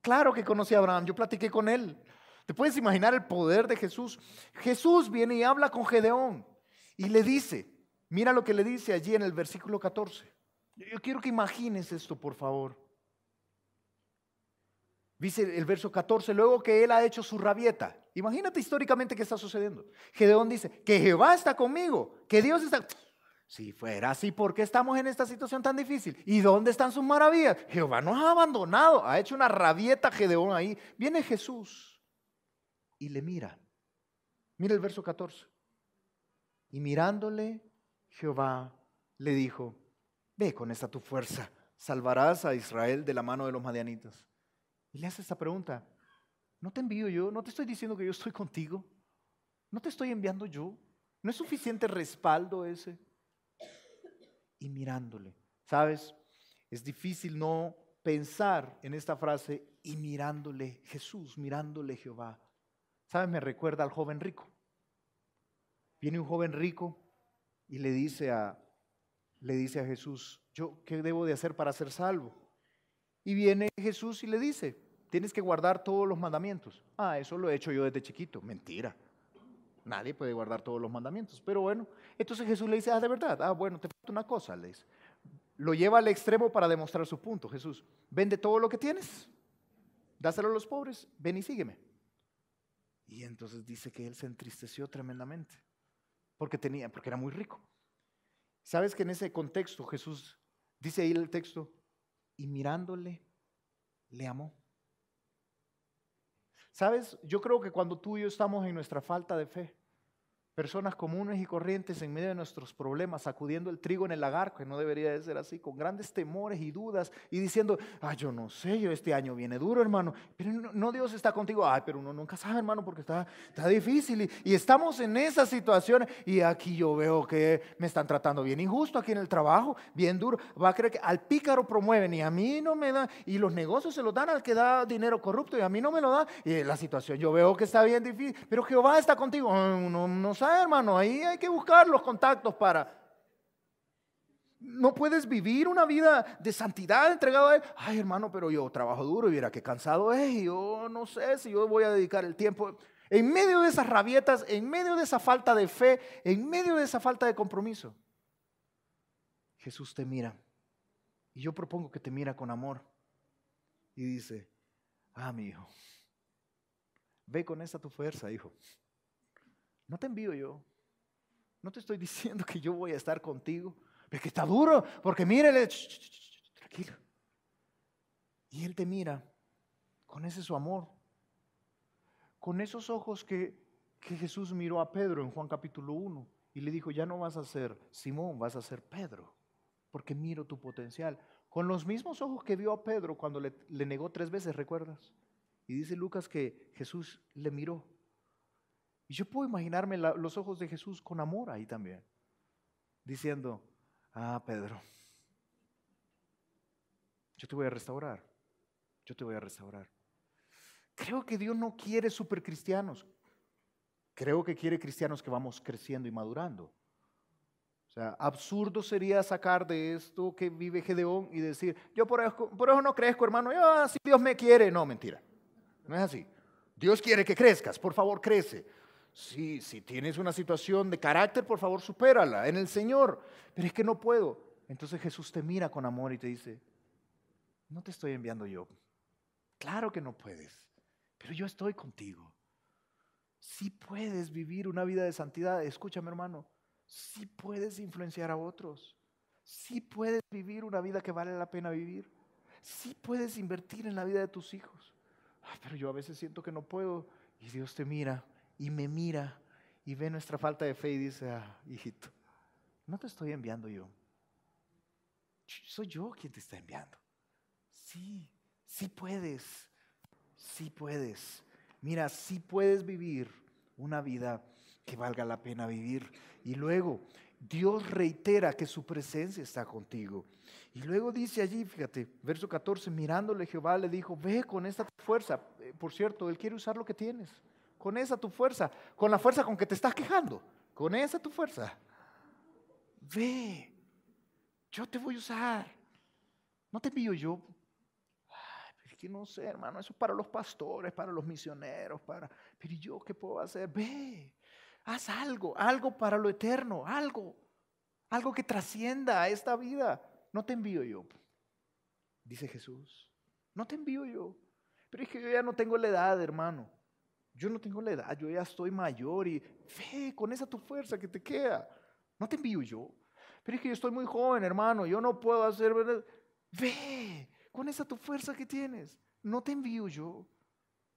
Claro que conocí a Abraham, yo platiqué con él. ¿Te puedes imaginar el poder de Jesús? Jesús viene y habla con Gedeón y le dice, mira lo que le dice allí en el versículo 14. Yo quiero que imagines esto, por favor. Dice el verso 14, luego que él ha hecho su rabieta. Imagínate históricamente qué está sucediendo. Gedeón dice, que Jehová está conmigo, que Dios está... Si fuera así, ¿por qué estamos en esta situación tan difícil? ¿Y dónde están sus maravillas? Jehová nos ha abandonado, ha hecho una rabieta Gedeón ahí. Viene Jesús y le mira. Mira el verso 14. Y mirándole, Jehová le dijo, ve con esta tu fuerza, salvarás a Israel de la mano de los madianitas. Y le hace esta pregunta, ¿no te envío yo? ¿No te estoy diciendo que yo estoy contigo? ¿No te estoy enviando yo? ¿No es suficiente respaldo ese? Y mirándole, ¿sabes? Es difícil no pensar en esta frase y mirándole Jesús, mirándole Jehová. ¿Sabes? Me recuerda al joven rico. Viene un joven rico y le dice a, le dice a Jesús, ¿yo qué debo de hacer para ser salvo? Y viene Jesús y le dice, tienes que guardar todos los mandamientos. Ah, eso lo he hecho yo desde chiquito. Mentira. Nadie puede guardar todos los mandamientos. Pero bueno, entonces Jesús le dice, ah, de verdad, ah, bueno, te falta una cosa, le Lo lleva al extremo para demostrar su punto. Jesús, vende todo lo que tienes, dáselo a los pobres, ven y sígueme. Y entonces dice que él se entristeció tremendamente, porque tenía, porque era muy rico. ¿Sabes que en ese contexto Jesús dice ahí el texto? Y mirándole, le amó. ¿Sabes? Yo creo que cuando tú y yo estamos en nuestra falta de fe, personas comunes y corrientes en medio de nuestros problemas, sacudiendo el trigo en el lagar, que no debería de ser así, con grandes temores y dudas y diciendo, ay ah, yo no sé, yo este año viene duro, hermano, pero no, Dios está contigo, ay, pero uno nunca sabe, hermano, porque está, está difícil y, estamos en esa situación y aquí yo veo que me están tratando bien injusto aquí en el trabajo, bien duro, va a creer que al pícaro promueven y a mí no me da y los negocios se los dan al que da dinero corrupto y a mí no me lo da, y la situación yo veo que está bien difícil, pero Jehová está contigo, ah, uno no hermano, ahí hay que buscar los contactos para... No puedes vivir una vida de santidad entregada a Él. Ay, hermano, pero yo trabajo duro y mira que cansado es. Yo no sé si yo voy a dedicar el tiempo. En medio de esas rabietas, en medio de esa falta de fe, en medio de esa falta de compromiso, Jesús te mira. Y yo propongo que te mira con amor. Y dice, ah, mi hijo, ve con esa tu fuerza, hijo. No te envío yo. No te estoy diciendo que yo voy a estar contigo. que está duro, porque mírele. Tranquilo. Y Él te mira con ese su amor. Con esos ojos que, Jesús miró a Pedro en Juan capítulo 1 y le dijo, ya no vas a ser Simón, vas a ser Pedro, porque miro tu potencial. Con los mismos ojos que vio a Pedro cuando le negó tres veces, ¿recuerdas? Y dice Lucas que Jesús le miró y yo puedo imaginarme los ojos de Jesús con amor ahí también, diciendo, ah, Pedro, yo te voy a restaurar, yo te voy a restaurar. Creo que Dios no quiere supercristianos. Creo que quiere cristianos que vamos creciendo y madurando. O sea, absurdo sería sacar de esto que vive Gedeón y decir, yo por eso, no crezco, hermano, yo, ah, si Dios me quiere. No, mentira. No es así. Dios quiere que crezcas, por favor, crece. Sí, si tienes una situación de carácter, por favor, supérala en el Señor. Pero es que no puedo. Entonces Jesús te mira con amor y te dice, no te estoy enviando yo. Claro que no puedes, pero yo estoy contigo. Si sí puedes vivir una vida de santidad, escúchame hermano, si sí puedes influenciar a otros, si sí puedes vivir una vida que vale la pena vivir, si puedes invertir en la vida de tus hijos. Ah, pero yo a veces siento que no puedo y Dios te mira y me mira y ve nuestra falta de fe y dice, ah, hijito, no te estoy enviando yo. Soy yo quien te está enviando. Sí, sí puedes, sí puedes. Mira, sí puedes vivir una vida que valga la pena vivir. Y luego, Dios reitera que su presencia está contigo. Y luego dice allí, fíjate, verso 14, mirándole Jehová le dijo, ve con esta fuerza. Eh, por cierto, Él quiere usar lo que tienes con esa tu fuerza, con la fuerza con que te estás quejando, con esa tu fuerza. Ve, yo te voy a usar. No te envío yo. pero es que no sé, hermano, eso es para los pastores, para los misioneros, para... Pero yo qué puedo hacer? Ve, haz algo, algo para lo eterno, algo, algo que trascienda a esta vida. No te envío yo, dice Jesús. No te envío yo. Pero es que yo ya no tengo la edad, hermano yo no tengo la edad, yo ya estoy mayor y fe, con esa tu fuerza que te queda. No te envío yo. Pero es que yo estoy muy joven, hermano, yo no puedo hacer. ¿verdad? Ve, con esa tu fuerza que tienes. No te envío yo.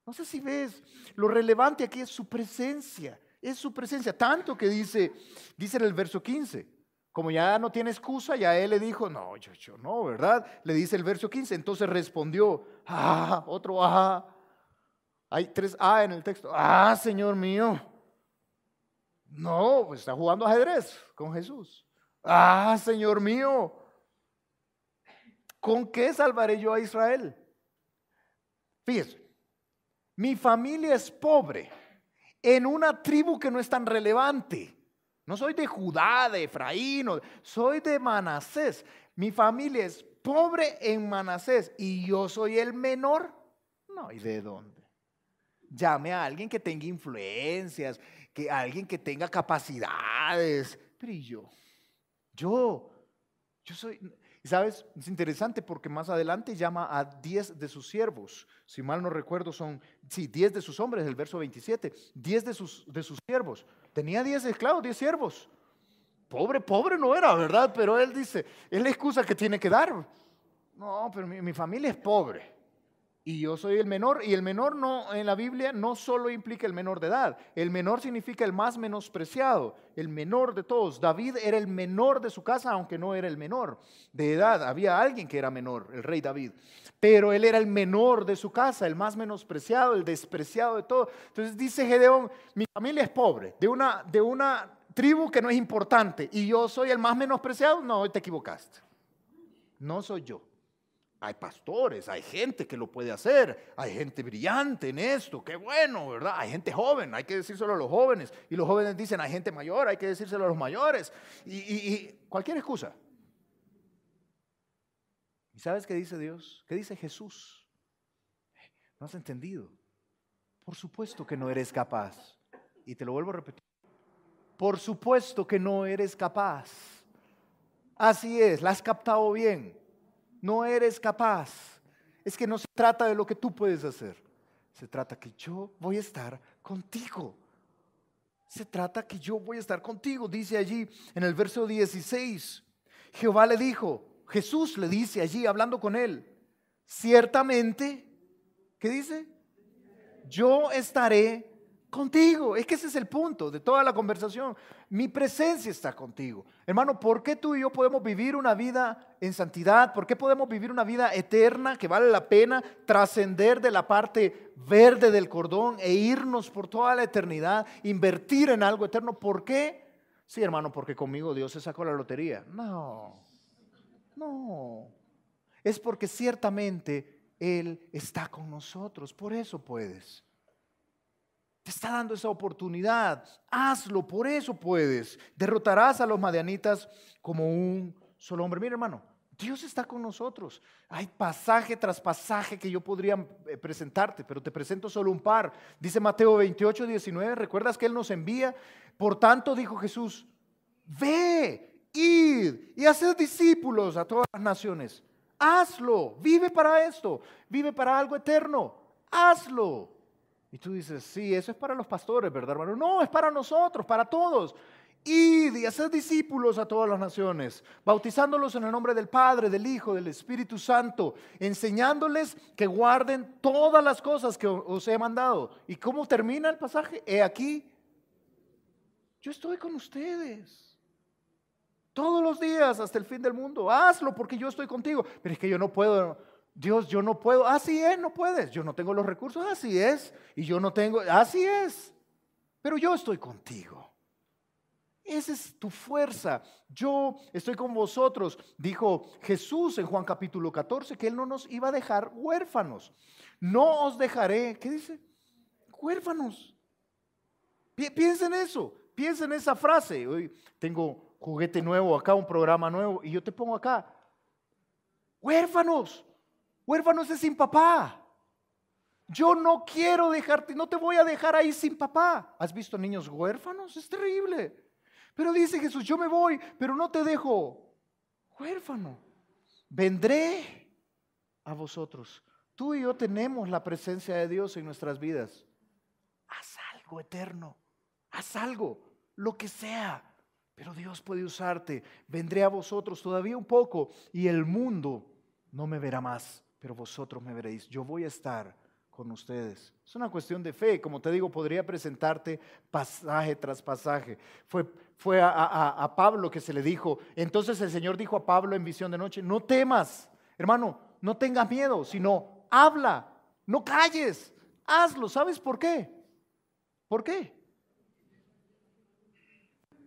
No sé si ves, lo relevante aquí es su presencia, es su presencia, tanto que dice, dice en el verso 15, como ya no tiene excusa, ya él le dijo, no, yo, yo no, ¿verdad? Le dice el verso 15, entonces respondió, ah, otro ah, hay tres A en el texto. Ah, Señor mío. No, pues está jugando ajedrez con Jesús. Ah, Señor mío. ¿Con qué salvaré yo a Israel? Fíjese, mi familia es pobre en una tribu que no es tan relevante. No soy de Judá, de Efraín, soy de Manasés. Mi familia es pobre en Manasés y yo soy el menor. No, ¿y de dónde? Llame a alguien que tenga influencias, que alguien que tenga capacidades. Pero ¿y yo? Yo, yo soy... ¿Sabes? Es interesante porque más adelante llama a 10 de sus siervos. Si mal no recuerdo, son, sí, 10 de sus hombres, el verso 27. 10 de sus, de sus siervos. Tenía 10 esclavos, 10 siervos. Pobre, pobre no era, ¿verdad? Pero él dice, es la excusa que tiene que dar. No, pero mi familia es pobre y yo soy el menor. Y el menor no en la Biblia no solo implica el menor de edad. El menor significa el más menospreciado, el menor de todos. David era el menor de su casa, aunque no era el menor de edad. Había alguien que era menor, el rey David. Pero él era el menor de su casa, el más menospreciado, el despreciado de todo Entonces dice Gedeón, mi familia es pobre, de una, de una tribu que no es importante. Y yo soy el más menospreciado. No, te equivocaste. No soy yo. Hay pastores, hay gente que lo puede hacer, hay gente brillante en esto, qué bueno, ¿verdad? Hay gente joven, hay que decírselo a los jóvenes. Y los jóvenes dicen, hay gente mayor, hay que decírselo a los mayores. Y, y cualquier excusa. ¿Y sabes qué dice Dios? ¿Qué dice Jesús? No has entendido. Por supuesto que no eres capaz. Y te lo vuelvo a repetir. Por supuesto que no eres capaz. Así es, la has captado bien no eres capaz. Es que no se trata de lo que tú puedes hacer. Se trata que yo voy a estar contigo. Se trata que yo voy a estar contigo. Dice allí en el verso 16, Jehová le dijo, Jesús le dice allí hablando con él, ciertamente, ¿qué dice? Yo estaré contigo. Es que ese es el punto de toda la conversación. Mi presencia está contigo. Hermano, ¿por qué tú y yo podemos vivir una vida en santidad? ¿Por qué podemos vivir una vida eterna que vale la pena trascender de la parte verde del cordón e irnos por toda la eternidad, invertir en algo eterno? ¿Por qué? Sí, hermano, porque conmigo Dios se sacó la lotería. No, no. Es porque ciertamente Él está con nosotros. Por eso puedes. Te está dando esa oportunidad. Hazlo, por eso puedes. Derrotarás a los madianitas como un solo hombre. Mira, hermano, Dios está con nosotros. Hay pasaje tras pasaje que yo podría eh, presentarte, pero te presento solo un par. Dice Mateo 28, 19, ¿recuerdas que Él nos envía? Por tanto, dijo Jesús, ve, id y haced discípulos a todas las naciones. Hazlo, vive para esto, vive para algo eterno. Hazlo. Y tú dices, sí, eso es para los pastores, ¿verdad, hermano? No, es para nosotros, para todos. Id y hacer discípulos a todas las naciones, bautizándolos en el nombre del Padre, del Hijo, del Espíritu Santo, enseñándoles que guarden todas las cosas que os he mandado. ¿Y cómo termina el pasaje? He aquí, yo estoy con ustedes todos los días hasta el fin del mundo. Hazlo porque yo estoy contigo. Pero es que yo no puedo, Dios, yo no puedo, así es, no puedes, yo no tengo los recursos, así es, y yo no tengo, así es, pero yo estoy contigo. Esa es tu fuerza. Yo estoy con vosotros. Dijo Jesús en Juan capítulo 14 que Él no nos iba a dejar huérfanos. No os dejaré, ¿qué dice? Huérfanos. piensa en eso, piensa en esa frase. Hoy tengo juguete nuevo acá, un programa nuevo, y yo te pongo acá. Huérfanos. Huérfanos es sin papá. Yo no quiero dejarte, no te voy a dejar ahí sin papá. ¿Has visto niños huérfanos? Es terrible. Pero dice Jesús, yo me voy, pero no te dejo huérfano. Vendré a vosotros. Tú y yo tenemos la presencia de Dios en nuestras vidas. Haz algo eterno. Haz algo, lo que sea. Pero Dios puede usarte. Vendré a vosotros todavía un poco y el mundo no me verá más pero vosotros me veréis. Yo voy a estar con ustedes. Es una cuestión de fe. Como te digo, podría presentarte pasaje tras pasaje. Fue, fue a, a Pablo que se le dijo, entonces el Señor dijo a Pablo en visión de noche, no temas, hermano, no tengas miedo, sino habla, no calles, hazlo. ¿Sabes por qué? ¿Por qué?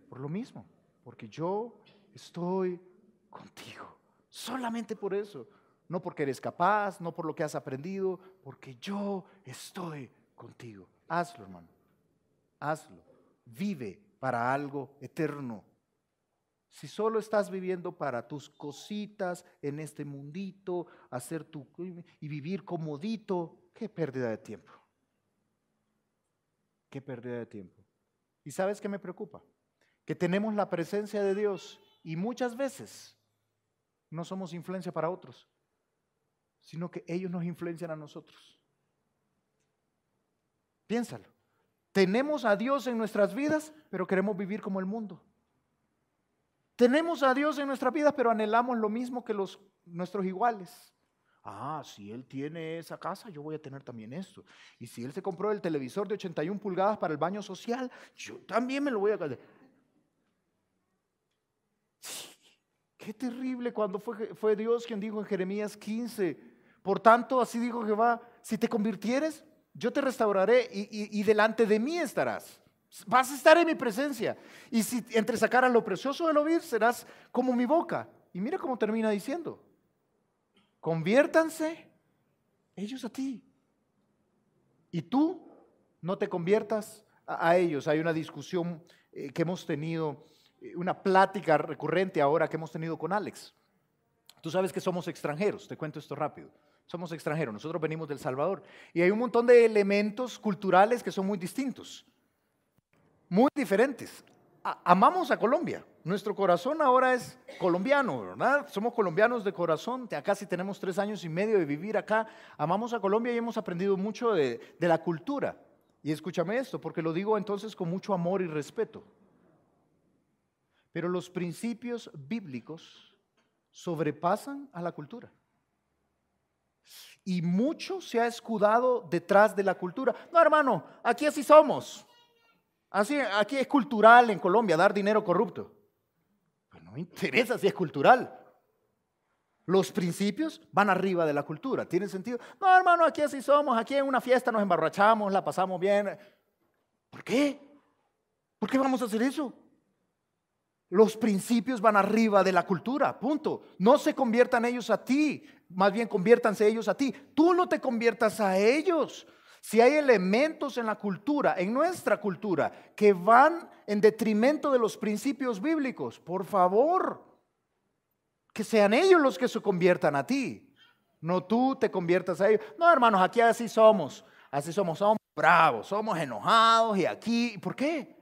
Por lo mismo, porque yo estoy contigo. Solamente por eso no porque eres capaz, no por lo que has aprendido, porque yo estoy contigo. Hazlo, hermano. Hazlo. Vive para algo eterno. Si solo estás viviendo para tus cositas en este mundito, hacer tu y vivir comodito, qué pérdida de tiempo. Qué pérdida de tiempo. ¿Y sabes qué me preocupa? Que tenemos la presencia de Dios y muchas veces no somos influencia para otros sino que ellos nos influencian a nosotros. Piénsalo. Tenemos a Dios en nuestras vidas, pero queremos vivir como el mundo. Tenemos a Dios en nuestras vidas, pero anhelamos lo mismo que los, nuestros iguales. Ah, si él tiene esa casa, yo voy a tener también esto. Y si él se compró el televisor de 81 pulgadas para el baño social, yo también me lo voy a Qué terrible cuando fue, fue Dios quien dijo en Jeremías 15, por tanto, así dijo Jehová, si te convirtieres, yo te restauraré y, delante de mí estarás. Vas a estar en mi presencia. Y si entre sacaras lo precioso de lo oír, serás como mi boca. Y mira cómo termina diciendo. Conviértanse ellos a ti. Y tú no te conviertas a, ellos. Hay una discusión eh, que hemos tenido, eh, una plática recurrente ahora que hemos tenido con Alex. Tú sabes que somos extranjeros, te cuento esto rápido. Somos extranjeros, nosotros venimos del Salvador. Y hay un montón de elementos culturales que son muy distintos, muy diferentes. amamos a Colombia. Nuestro corazón ahora es colombiano, ¿verdad? Somos colombianos de corazón. Acá si tenemos tres años y medio de vivir acá, amamos a Colombia y hemos aprendido mucho de, de la cultura. Y escúchame esto, porque lo digo entonces con mucho amor y respeto. Pero los principios bíblicos sobrepasan a la cultura. Y mucho se ha escudado detrás de la cultura. No, hermano, aquí así somos. Así, aquí es cultural en Colombia dar dinero corrupto. Pues no me interesa si es cultural. Los principios van arriba de la cultura. ¿Tiene sentido? No, hermano, aquí así somos. Aquí en una fiesta nos embarrachamos, la pasamos bien. ¿Por qué? ¿Por qué vamos a hacer eso? Los principios van arriba de la cultura, punto. No se conviertan ellos a ti, más bien conviértanse ellos a ti. Tú no te conviertas a ellos. Si hay elementos en la cultura, en nuestra cultura, que van en detrimento de los principios bíblicos, por favor, que sean ellos los que se conviertan a ti. No tú te conviertas a ellos. No, hermanos, aquí así somos. Así somos, somos bravos, somos enojados y aquí. ¿Por qué?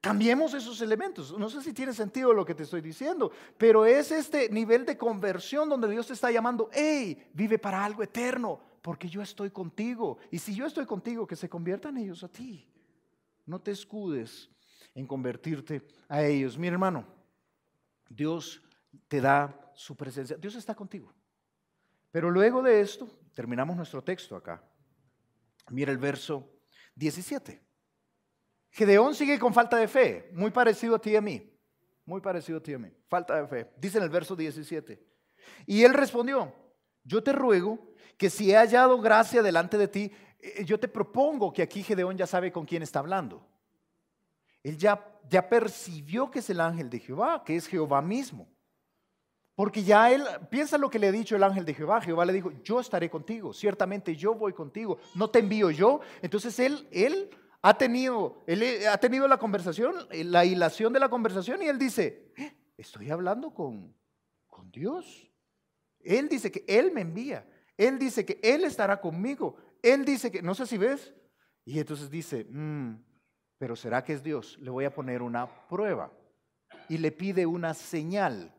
Cambiemos esos elementos. No sé si tiene sentido lo que te estoy diciendo, pero es este nivel de conversión donde Dios te está llamando, hey, vive para algo eterno, porque yo estoy contigo. Y si yo estoy contigo, que se conviertan ellos a ti. No te escudes en convertirte a ellos. Mi hermano, Dios te da su presencia. Dios está contigo. Pero luego de esto, terminamos nuestro texto acá. Mira el verso 17. Gedeón sigue con falta de fe, muy parecido a ti y a mí. Muy parecido a ti y a mí. Falta de fe. Dice en el verso 17. Y él respondió, yo te ruego que si he hallado gracia delante de ti, eh, yo te propongo que aquí Gedeón ya sabe con quién está hablando. Él ya, ya percibió que es el ángel de Jehová, que es Jehová mismo. Porque ya él, piensa lo que le ha dicho el ángel de Jehová. Jehová le dijo, yo estaré contigo, ciertamente yo voy contigo, no te envío yo. Entonces él, él ha tenido, él eh, ha tenido la conversación, eh, la hilación de la conversación y él dice, eh, estoy hablando con, con Dios. Él dice que Él me envía, Él dice que Él estará conmigo, Él dice que, no sé si ves, y entonces dice, mm, pero ¿será que es Dios? Le voy a poner una prueba y le pide una señal,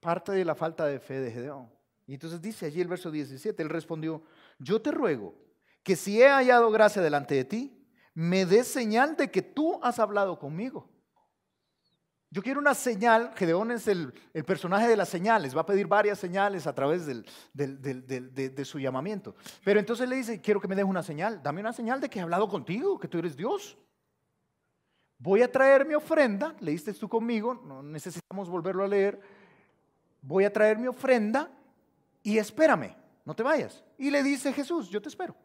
parte de la falta de fe de Gedeón. Y entonces dice allí el verso 17, él respondió, yo te ruego que si he hallado gracia delante de ti, me des señal de que tú has hablado conmigo. Yo quiero una señal, Gedeón es el, personaje de las señales, va a pedir varias señales a través de, su llamamiento. Pero entonces le dice, quiero que me des una señal, dame una señal de que he hablado contigo, que tú eres Dios. Voy a traer mi ofrenda, leíste tú conmigo, no necesitamos volverlo a leer. Voy a traer mi ofrenda y espérame, no te vayas. Y le dice Jesús, yo te espero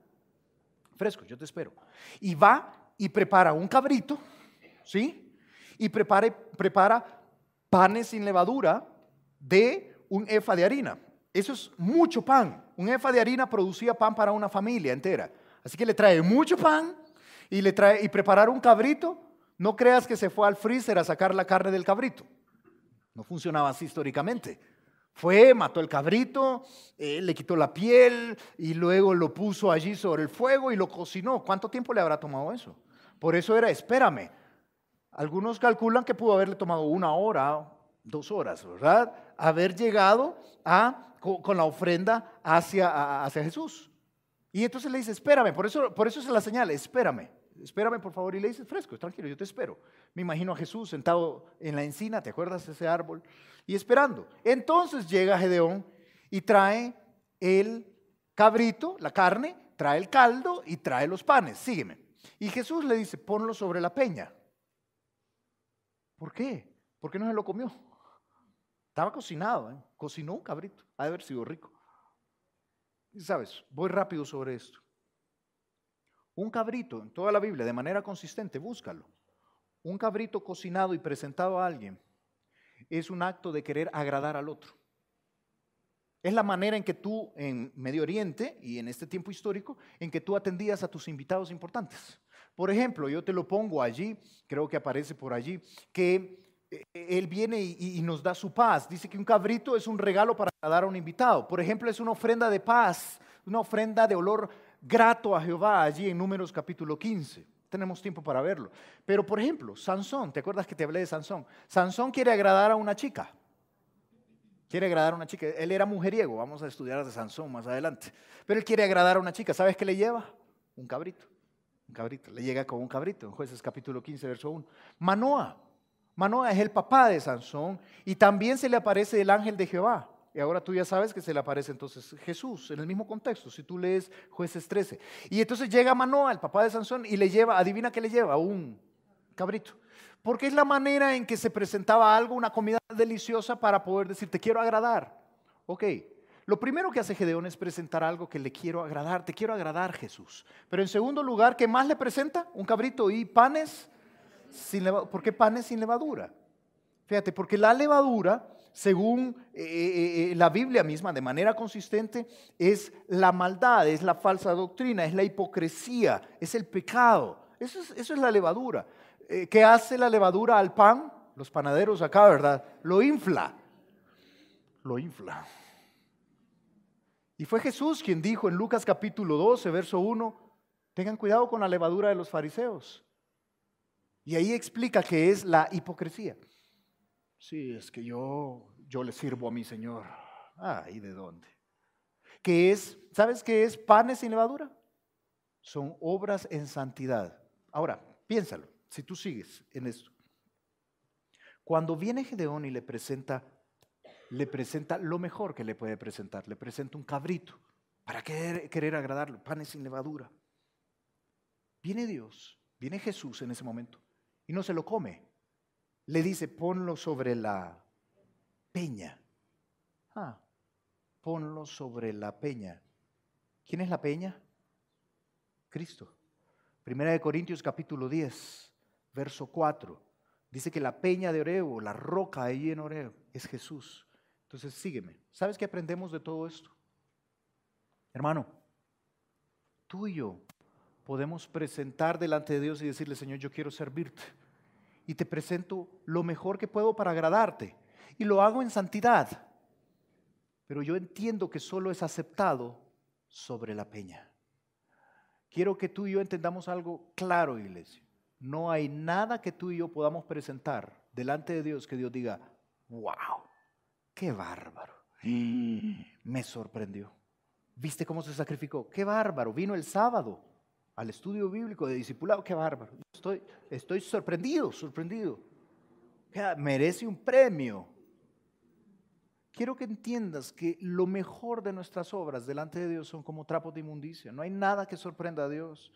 fresco, yo te espero. Y va y prepara un cabrito, ¿sí? Y prepara, panes sin levadura de un efa de harina. Eso es mucho pan. Un efa de harina producía pan para una familia entera. Así que le trae mucho pan y le trae y preparar un cabrito. No creas que se fue al freezer a sacar la carne del cabrito. No funcionaba así históricamente. Fue, mató el cabrito, eh, le quitó la piel y luego lo puso allí sobre el fuego y lo cocinó. ¿Cuánto tiempo le habrá tomado eso? Por eso era, espérame. Algunos calculan que pudo haberle tomado una hora, dos horas, ¿verdad? Haber llegado a, con la ofrenda hacia, hacia Jesús. Y entonces le dice, espérame, por eso, por eso es la señal, espérame espérame por favor. Y le dices, fresco, tranquilo, yo te espero. Me imagino a Jesús sentado en la encina, ¿te acuerdas de ese árbol? Y esperando. Entonces llega Gedeón y trae el cabrito, la carne, trae el caldo y trae los panes. Sígueme. Y Jesús le dice, ponlo sobre la peña. ¿Por qué? ¿Por qué no se lo comió? Estaba cocinado, ¿eh? cocinó un cabrito, ha de haber sido rico. Y sabes, voy rápido sobre esto. Un cabrito en toda la Biblia, de manera consistente, búscalo. Un cabrito cocinado y presentado a alguien es un acto de querer agradar al otro. Es la manera en que tú en Medio Oriente y en este tiempo histórico, en que tú atendías a tus invitados importantes. Por ejemplo, yo te lo pongo allí, creo que aparece por allí, que eh, él viene y, nos da su paz. Dice que un cabrito es un regalo para dar a un invitado. Por ejemplo, es una ofrenda de paz, una ofrenda de olor grato a Jehová allí en Números capítulo 15. Tenemos tiempo para verlo. Pero por ejemplo, Sansón, ¿te acuerdas que te hablé de Sansón? Sansón quiere agradar a una chica. Quiere agradar a una chica. Él era mujeriego, vamos a estudiar de Sansón más adelante. Pero él quiere agradar a una chica. ¿Sabes qué le lleva? Un cabrito. Un cabrito. Le llega con un cabrito en jueces capítulo 15, verso 1. Manoa. Manoa es el papá de Sansón y también se le aparece el ángel de Jehová. Y ahora tú ya sabes que se le aparece entonces Jesús en el mismo contexto, si tú lees jueces 13. Y entonces llega Manoa, el papá de Sansón, y le lleva, adivina qué le lleva, un cabrito. Porque es la manera en que se presentaba algo, una comida deliciosa para poder decir, te quiero agradar. Ok, lo primero que hace Gedeón es presentar algo que le quiero agradar, te quiero agradar Jesús. Pero en segundo lugar, ¿qué más le presenta? Un cabrito y panes sin levadura. ¿Por qué panes sin levadura? Fíjate, porque la levadura según eh, eh, eh, la Biblia misma, de manera consistente, es la maldad, es la falsa doctrina, es la hipocresía, es el pecado. Eso es, la levadura. ¿Qué hace la levadura al pan? Los panaderos acá, ¿verdad? Lo infla. Lo infla. Y fue Jesús quien dijo en Lucas capítulo 12, verso 1, tengan cuidado con la levadura de los fariseos. Y ahí explica que es la hipocresía. Sí, es que yo, yo le sirvo a mi Señor. Ah, ¿y de dónde? Que es, ¿sabes qué es panes sin levadura? Son obras en santidad. Ahora, piénsalo, si tú sigues en esto. Cuando viene Gedeón y le presenta, le presenta lo mejor que le puede presentar, le presenta un cabrito para querer, querer agradarlo, panes sin levadura. Viene Dios, viene Jesús en ese momento y no se lo come, le dice, ponlo sobre la peña. Ah, ponlo sobre la peña. ¿Quién es la peña? Cristo. Primera de Corintios capítulo 10, verso 4. Dice que la peña de Oreo, la roca ahí en Oreo, es Jesús. Entonces sígueme. ¿Sabes qué aprendemos de todo esto? Hermano, tú y yo podemos presentar delante de Dios y decirle, Señor, yo quiero servirte y te presento lo mejor que puedo para agradarte. Y lo hago en santidad. Pero yo entiendo que solo es aceptado sobre la peña. Quiero que tú y yo entendamos algo claro, iglesia. No hay nada que tú y yo podamos presentar delante de Dios que Dios diga, wow, qué bárbaro. Mm. Me sorprendió. ¿Viste cómo se sacrificó? Qué bárbaro. Vino el sábado al estudio bíblico de discipulado, qué bárbaro. Estoy, estoy sorprendido, sorprendido. merece un premio. Quiero que entiendas que lo mejor de nuestras obras delante de Dios son como trapos de inmundicia. No hay nada que sorprenda a Dios.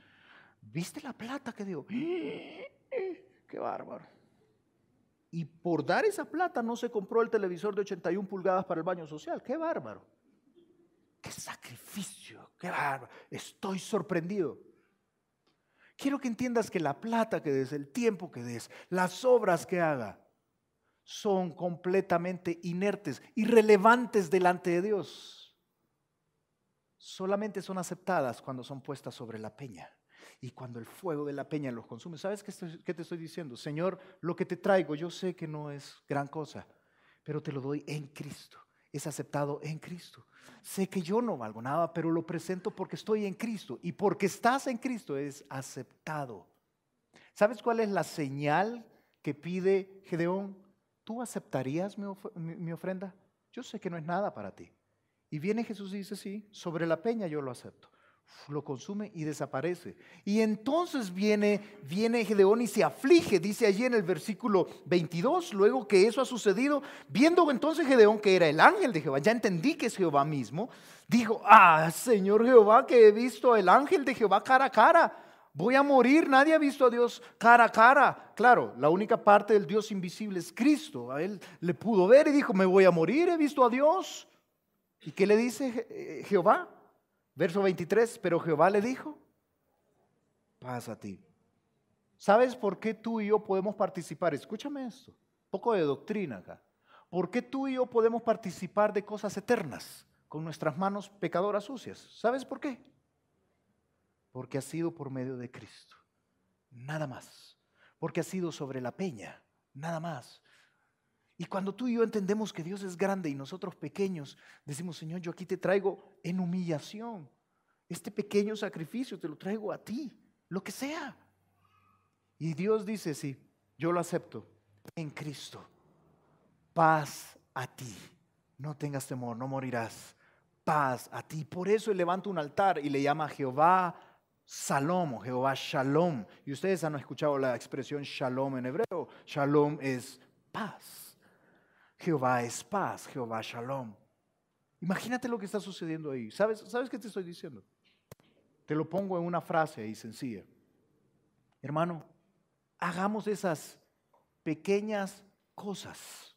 ¿Viste la plata que dio? ¡Qué bárbaro! Y por dar esa plata no se compró el televisor de 81 pulgadas para el baño social. ¡Qué bárbaro! ¡Qué sacrificio! ¡Qué bárbaro! Estoy sorprendido. Quiero que entiendas que la plata que des, el tiempo que des, las obras que haga, son completamente inertes, irrelevantes delante de Dios. Solamente son aceptadas cuando son puestas sobre la peña y cuando el fuego de la peña los consume. ¿Sabes qué, te estoy diciendo? Señor, lo que te traigo yo sé que no es gran cosa, pero te lo doy en Cristo es aceptado en Cristo. Sé que yo no valgo nada, pero lo presento porque estoy en Cristo. Y porque estás en Cristo es aceptado. ¿Sabes cuál es la señal que pide Gedeón? ¿Tú aceptarías mi, ofrenda? Yo sé que no es nada para ti. Y viene Jesús y dice, sí, sobre la peña yo lo acepto lo consume y desaparece. Y entonces viene, viene Gedeón y se aflige, dice allí en el versículo 22, luego que eso ha sucedido, viendo entonces Gedeón que era el ángel de Jehová, ya entendí que es Jehová mismo, dijo, ah, Señor Jehová, que he visto el ángel de Jehová cara a cara, voy a morir, nadie ha visto a Dios cara a cara. Claro, la única parte del Dios invisible es Cristo, a él le pudo ver y dijo, me voy a morir, he visto a Dios. ¿Y qué le dice eh, Jehová? Verso 23, pero Jehová le dijo, Pasa a ti. ¿Sabes por qué tú y yo podemos participar? Escúchame esto, un poco de doctrina acá. ¿Por qué tú y yo podemos participar de cosas eternas con nuestras manos pecadoras sucias? ¿Sabes por qué? Porque ha sido por medio de Cristo, nada más. Porque ha sido sobre la peña, nada más. Y cuando tú y yo entendemos que Dios es grande y nosotros pequeños, decimos, Señor, yo aquí te traigo en humillación. Este pequeño sacrificio te lo traigo a ti, lo que sea. Y Dios dice, sí, yo lo acepto en Cristo. Paz a ti. No tengas temor, no morirás. Paz a ti. Por eso él levanta un altar y le llama Jehová Salom, Jehová Shalom. Y ustedes han escuchado la expresión Shalom en hebreo. Shalom es paz. Jehová es paz, Jehová shalom. Imagínate lo que está sucediendo ahí. ¿Sabes, ¿Sabes qué te estoy diciendo? Te lo pongo en una frase ahí sencilla. Hermano, hagamos esas pequeñas cosas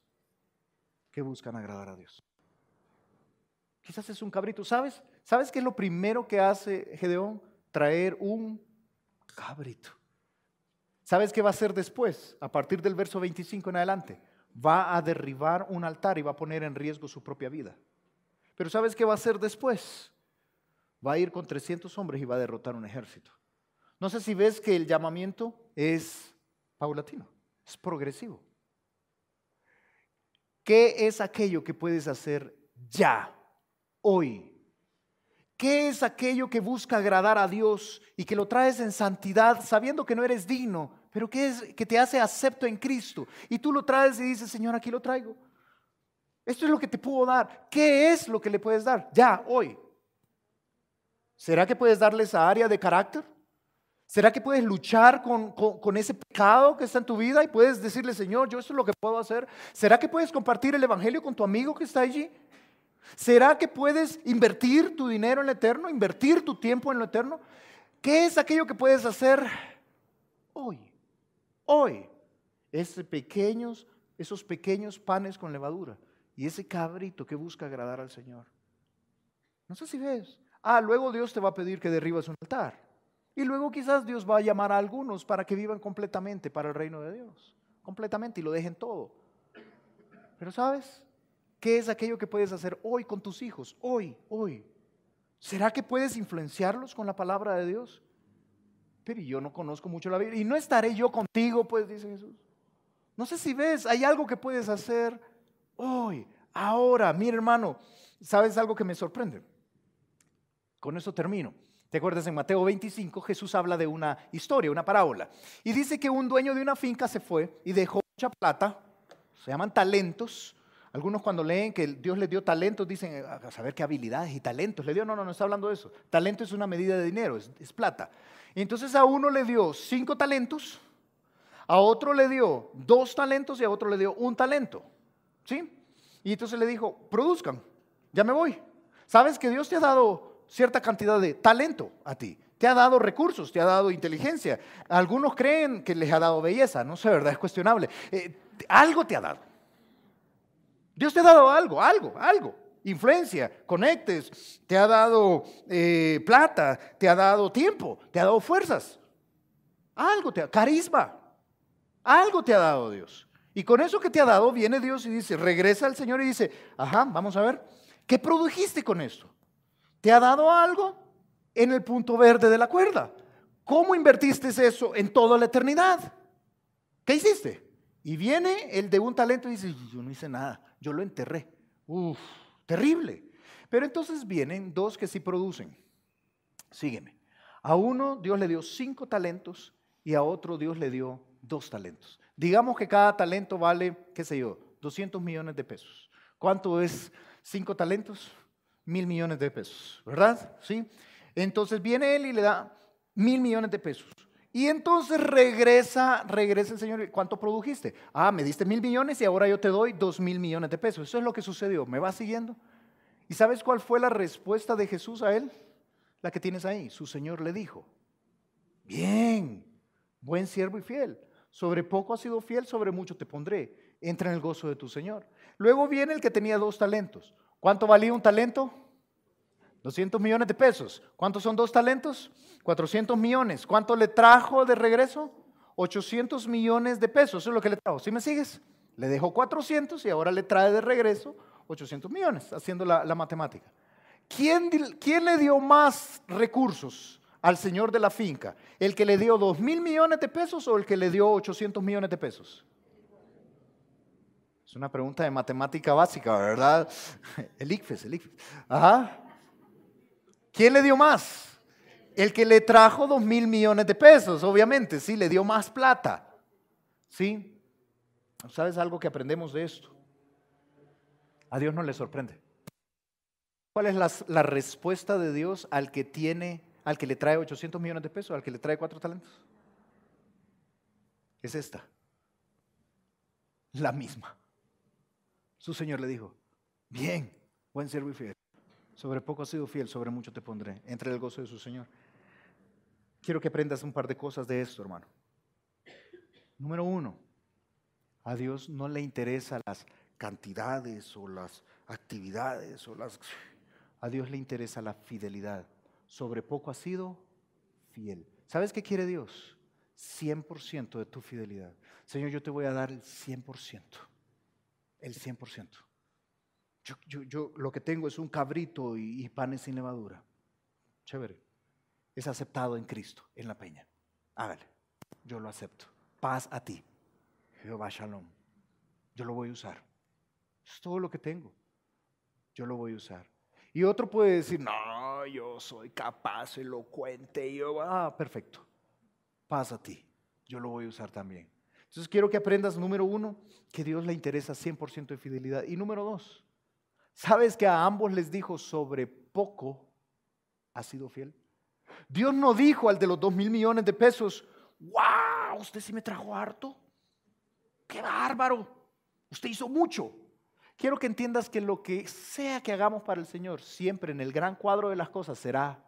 que buscan agradar a Dios. Quizás es un cabrito. ¿Sabes? ¿Sabes qué es lo primero que hace Gedeón? Traer un cabrito. ¿Sabes qué va a hacer después? A partir del verso 25 en adelante va a derribar un altar y va a poner en riesgo su propia vida. Pero ¿sabes qué va a hacer después? Va a ir con 300 hombres y va a derrotar un ejército. No sé si ves que el llamamiento es paulatino, es progresivo. ¿Qué es aquello que puedes hacer ya, hoy? ¿Qué es aquello que busca agradar a Dios y que lo traes en santidad sabiendo que no eres digno, pero qué es, que te hace acepto en Cristo. Y tú lo traes y dices, Señor, aquí lo traigo. Esto es lo que te puedo dar. ¿Qué es lo que le puedes dar? Ya, hoy. ¿Será que puedes darle esa área de carácter? ¿Será que puedes luchar con, con, ese pecado que está en tu vida y puedes decirle, Señor, yo esto es lo que puedo hacer? ¿Será que puedes compartir el Evangelio con tu amigo que está allí? ¿Será que puedes invertir tu dinero en lo eterno, invertir tu tiempo en lo eterno? ¿Qué es aquello que puedes hacer hoy? hoy esos pequeños panes con levadura y ese cabrito que busca agradar al Señor. No sé si ves. Ah, luego Dios te va a pedir que derribas un altar. Y luego quizás Dios va a llamar a algunos para que vivan completamente para el reino de Dios. Completamente y lo dejen todo. Pero sabes, ¿qué es aquello que puedes hacer hoy con tus hijos? Hoy, hoy. ¿Será que puedes influenciarlos con la palabra de Dios? pero yo no conozco mucho la vida Y no estaré yo contigo, pues dice Jesús. No sé si ves, hay algo que puedes hacer hoy, ahora. mi hermano, ¿sabes algo que me sorprende? Con eso termino. ¿Te acuerdas en Mateo 25? Jesús habla de una historia, una parábola. Y dice que un dueño de una finca se fue y dejó mucha plata, se llaman talentos. Algunos cuando leen que Dios le dio talentos dicen, a saber qué habilidades y talentos. Le dio, no, no, no está hablando de eso. Talento es una medida de dinero, es plata entonces a uno le dio cinco talentos, a otro le dio dos talentos y a otro le dio un talento. ¿Sí? Y entonces le dijo, produzcan, ya me voy. Sabes que Dios te ha dado cierta cantidad de talento a ti, te ha dado recursos, te ha dado inteligencia. Algunos creen que les ha dado belleza, no sé, ¿verdad? Es cuestionable. Eh, algo te ha dado. Dios te ha dado algo, algo, algo influencia, conectes, te ha dado eh, plata, te ha dado tiempo, te ha dado fuerzas. Algo te ha carisma. Algo te ha dado Dios. Y con eso que te ha dado viene Dios y dice, regresa al Señor y dice, ajá, vamos a ver, ¿qué produjiste con esto? ¿Te ha dado algo en el punto verde de la cuerda? ¿Cómo invertiste eso en toda la eternidad? ¿Qué hiciste? Y viene el de un talento y dice, yo no hice nada, yo lo enterré. Uf, Terrible. Pero entonces vienen dos que sí producen. Sígueme. A uno Dios le dio cinco talentos y a otro Dios le dio dos talentos. Digamos que cada talento vale, qué sé yo, 200 millones de pesos. ¿Cuánto es cinco talentos? Mil millones de pesos, ¿verdad? Sí. Entonces viene él y le da mil millones de pesos. Y entonces regresa, regresa el Señor, ¿cuánto produjiste? Ah, me diste mil millones y ahora yo te doy dos mil millones de pesos. Eso es lo que sucedió. ¿Me va siguiendo? ¿Y sabes cuál fue la respuesta de Jesús a él? La que tienes ahí. Su Señor le dijo, bien, buen siervo y fiel. Sobre poco has sido fiel, sobre mucho te pondré. Entra en el gozo de tu Señor. Luego viene el que tenía dos talentos. ¿Cuánto valía un talento? 200 millones de pesos. ¿Cuántos son dos talentos? 400 millones. ¿Cuánto le trajo de regreso? 800 millones de pesos. Eso es lo que le trajo. ¿Sí me sigues? Le dejó 400 y ahora le trae de regreso 800 millones, haciendo la, matemática. ¿Quién, ¿Quién, le dio más recursos al señor de la finca? ¿El que le dio 2 mil millones de pesos o el que le dio 800 millones de pesos? Es una pregunta de matemática básica, ¿verdad? El ICFES, el ICFES. Ajá. ¿Quién le dio más? El que le trajo dos mil millones de pesos, obviamente, sí, le dio más plata. ¿Sí? ¿Sabes algo que aprendemos de esto? A Dios no le sorprende. ¿Cuál es la, respuesta de Dios al que tiene, al que le trae 800 millones de pesos, al que le trae cuatro talentos? Es esta. La misma. Su Señor le dijo, bien, buen siervo y fiel. Sobre poco has sido fiel, sobre mucho te pondré. Entre el gozo de su Señor. Quiero que aprendas un par de cosas de esto, hermano. Número uno, a Dios no le interesan las cantidades o las actividades o las... A Dios le interesa la fidelidad. Sobre poco has sido fiel. ¿Sabes qué quiere Dios? 100% de tu fidelidad. Señor, yo te voy a dar el 100%. El 100%. Yo, lo que tengo es un cabrito y, panes sin levadura. Chévere. Es aceptado en Cristo, en la peña. Hágale. Yo lo acepto. Paz a ti. Jehová Shalom. Yo lo voy a usar. Es todo lo que tengo. Yo lo voy a usar. Y otro puede decir, no, yo soy capaz, elocuente, yo, ah, perfecto. Paz a ti. Yo lo voy a usar también. Entonces quiero que aprendas, número uno, que Dios le interesa 100% de fidelidad. Y número dos, ¿Sabes que a ambos les dijo sobre poco ha sido fiel? Dios no dijo al de los dos mil millones de pesos, wow, usted sí me trajo harto. Qué bárbaro, usted hizo mucho. Quiero que entiendas que lo que sea que hagamos para el Señor, siempre en el gran cuadro de las cosas será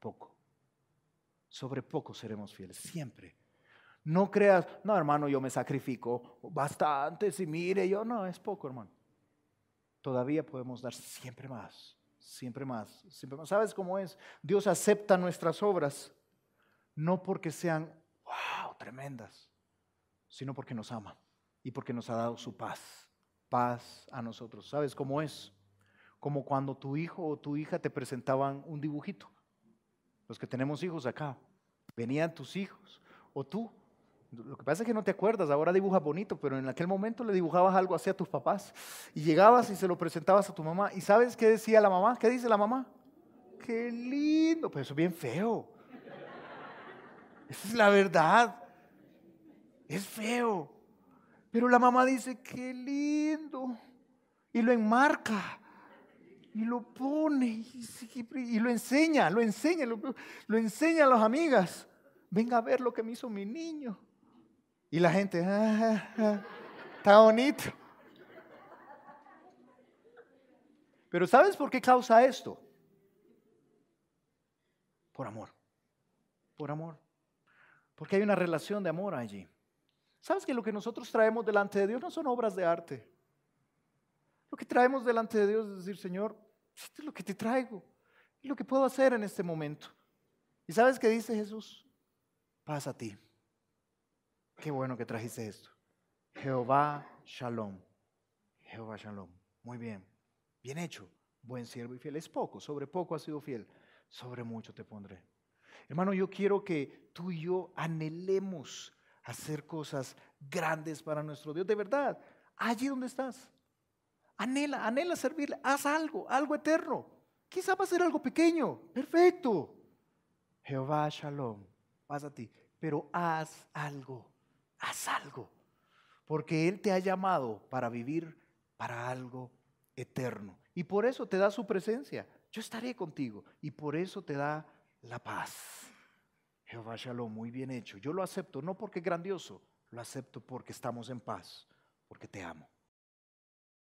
poco. Sobre poco seremos fieles, siempre. No creas, no hermano, yo me sacrifico bastante, si mire, yo no, es poco hermano todavía podemos dar siempre más, siempre más, siempre más. ¿Sabes cómo es? Dios acepta nuestras obras, no porque sean, wow, tremendas, sino porque nos ama y porque nos ha dado su paz, paz a nosotros. ¿Sabes cómo es? Como cuando tu hijo o tu hija te presentaban un dibujito. Los que tenemos hijos acá, venían tus hijos o tú lo que pasa es que no te acuerdas, ahora dibujas bonito, pero en aquel momento le dibujabas algo así a tus papás y llegabas y se lo presentabas a tu mamá. ¿Y sabes qué decía la mamá? ¿Qué dice la mamá? Qué lindo, pero eso es bien feo. Esa es la verdad. Es feo. Pero la mamá dice, qué lindo. Y lo enmarca. Y lo pone. Y, lo enseña, lo enseña, lo, lo enseña a las amigas. Venga a ver lo que me hizo mi niño. Y la gente, ah, ah, ah, está bonito. Pero ¿sabes por qué causa esto? Por amor. Por amor. Porque hay una relación de amor allí. ¿Sabes que lo que nosotros traemos delante de Dios no son obras de arte? Lo que traemos delante de Dios es decir, Señor, esto es lo que te traigo, y lo que puedo hacer en este momento. ¿Y sabes qué dice Jesús? Pasa a ti. Qué bueno que trajiste esto. Jehová Shalom. Jehová Shalom. Muy bien. Bien hecho. Buen siervo y fiel. Es poco. Sobre poco has sido fiel. Sobre mucho te pondré. Hermano, yo quiero que tú y yo anhelemos hacer cosas grandes para nuestro Dios. De verdad. Allí donde estás. Anhela, anhela servirle. Haz algo, algo eterno. Quizá va a ser algo pequeño. Perfecto. Jehová Shalom. vas a ti. Pero haz algo haz algo, porque Él te ha llamado para vivir para algo eterno. Y por eso te da su presencia. Yo estaré contigo. Y por eso te da la paz. Jehová Shalom, muy bien hecho. Yo lo acepto, no porque es grandioso, lo acepto porque estamos en paz, porque te amo.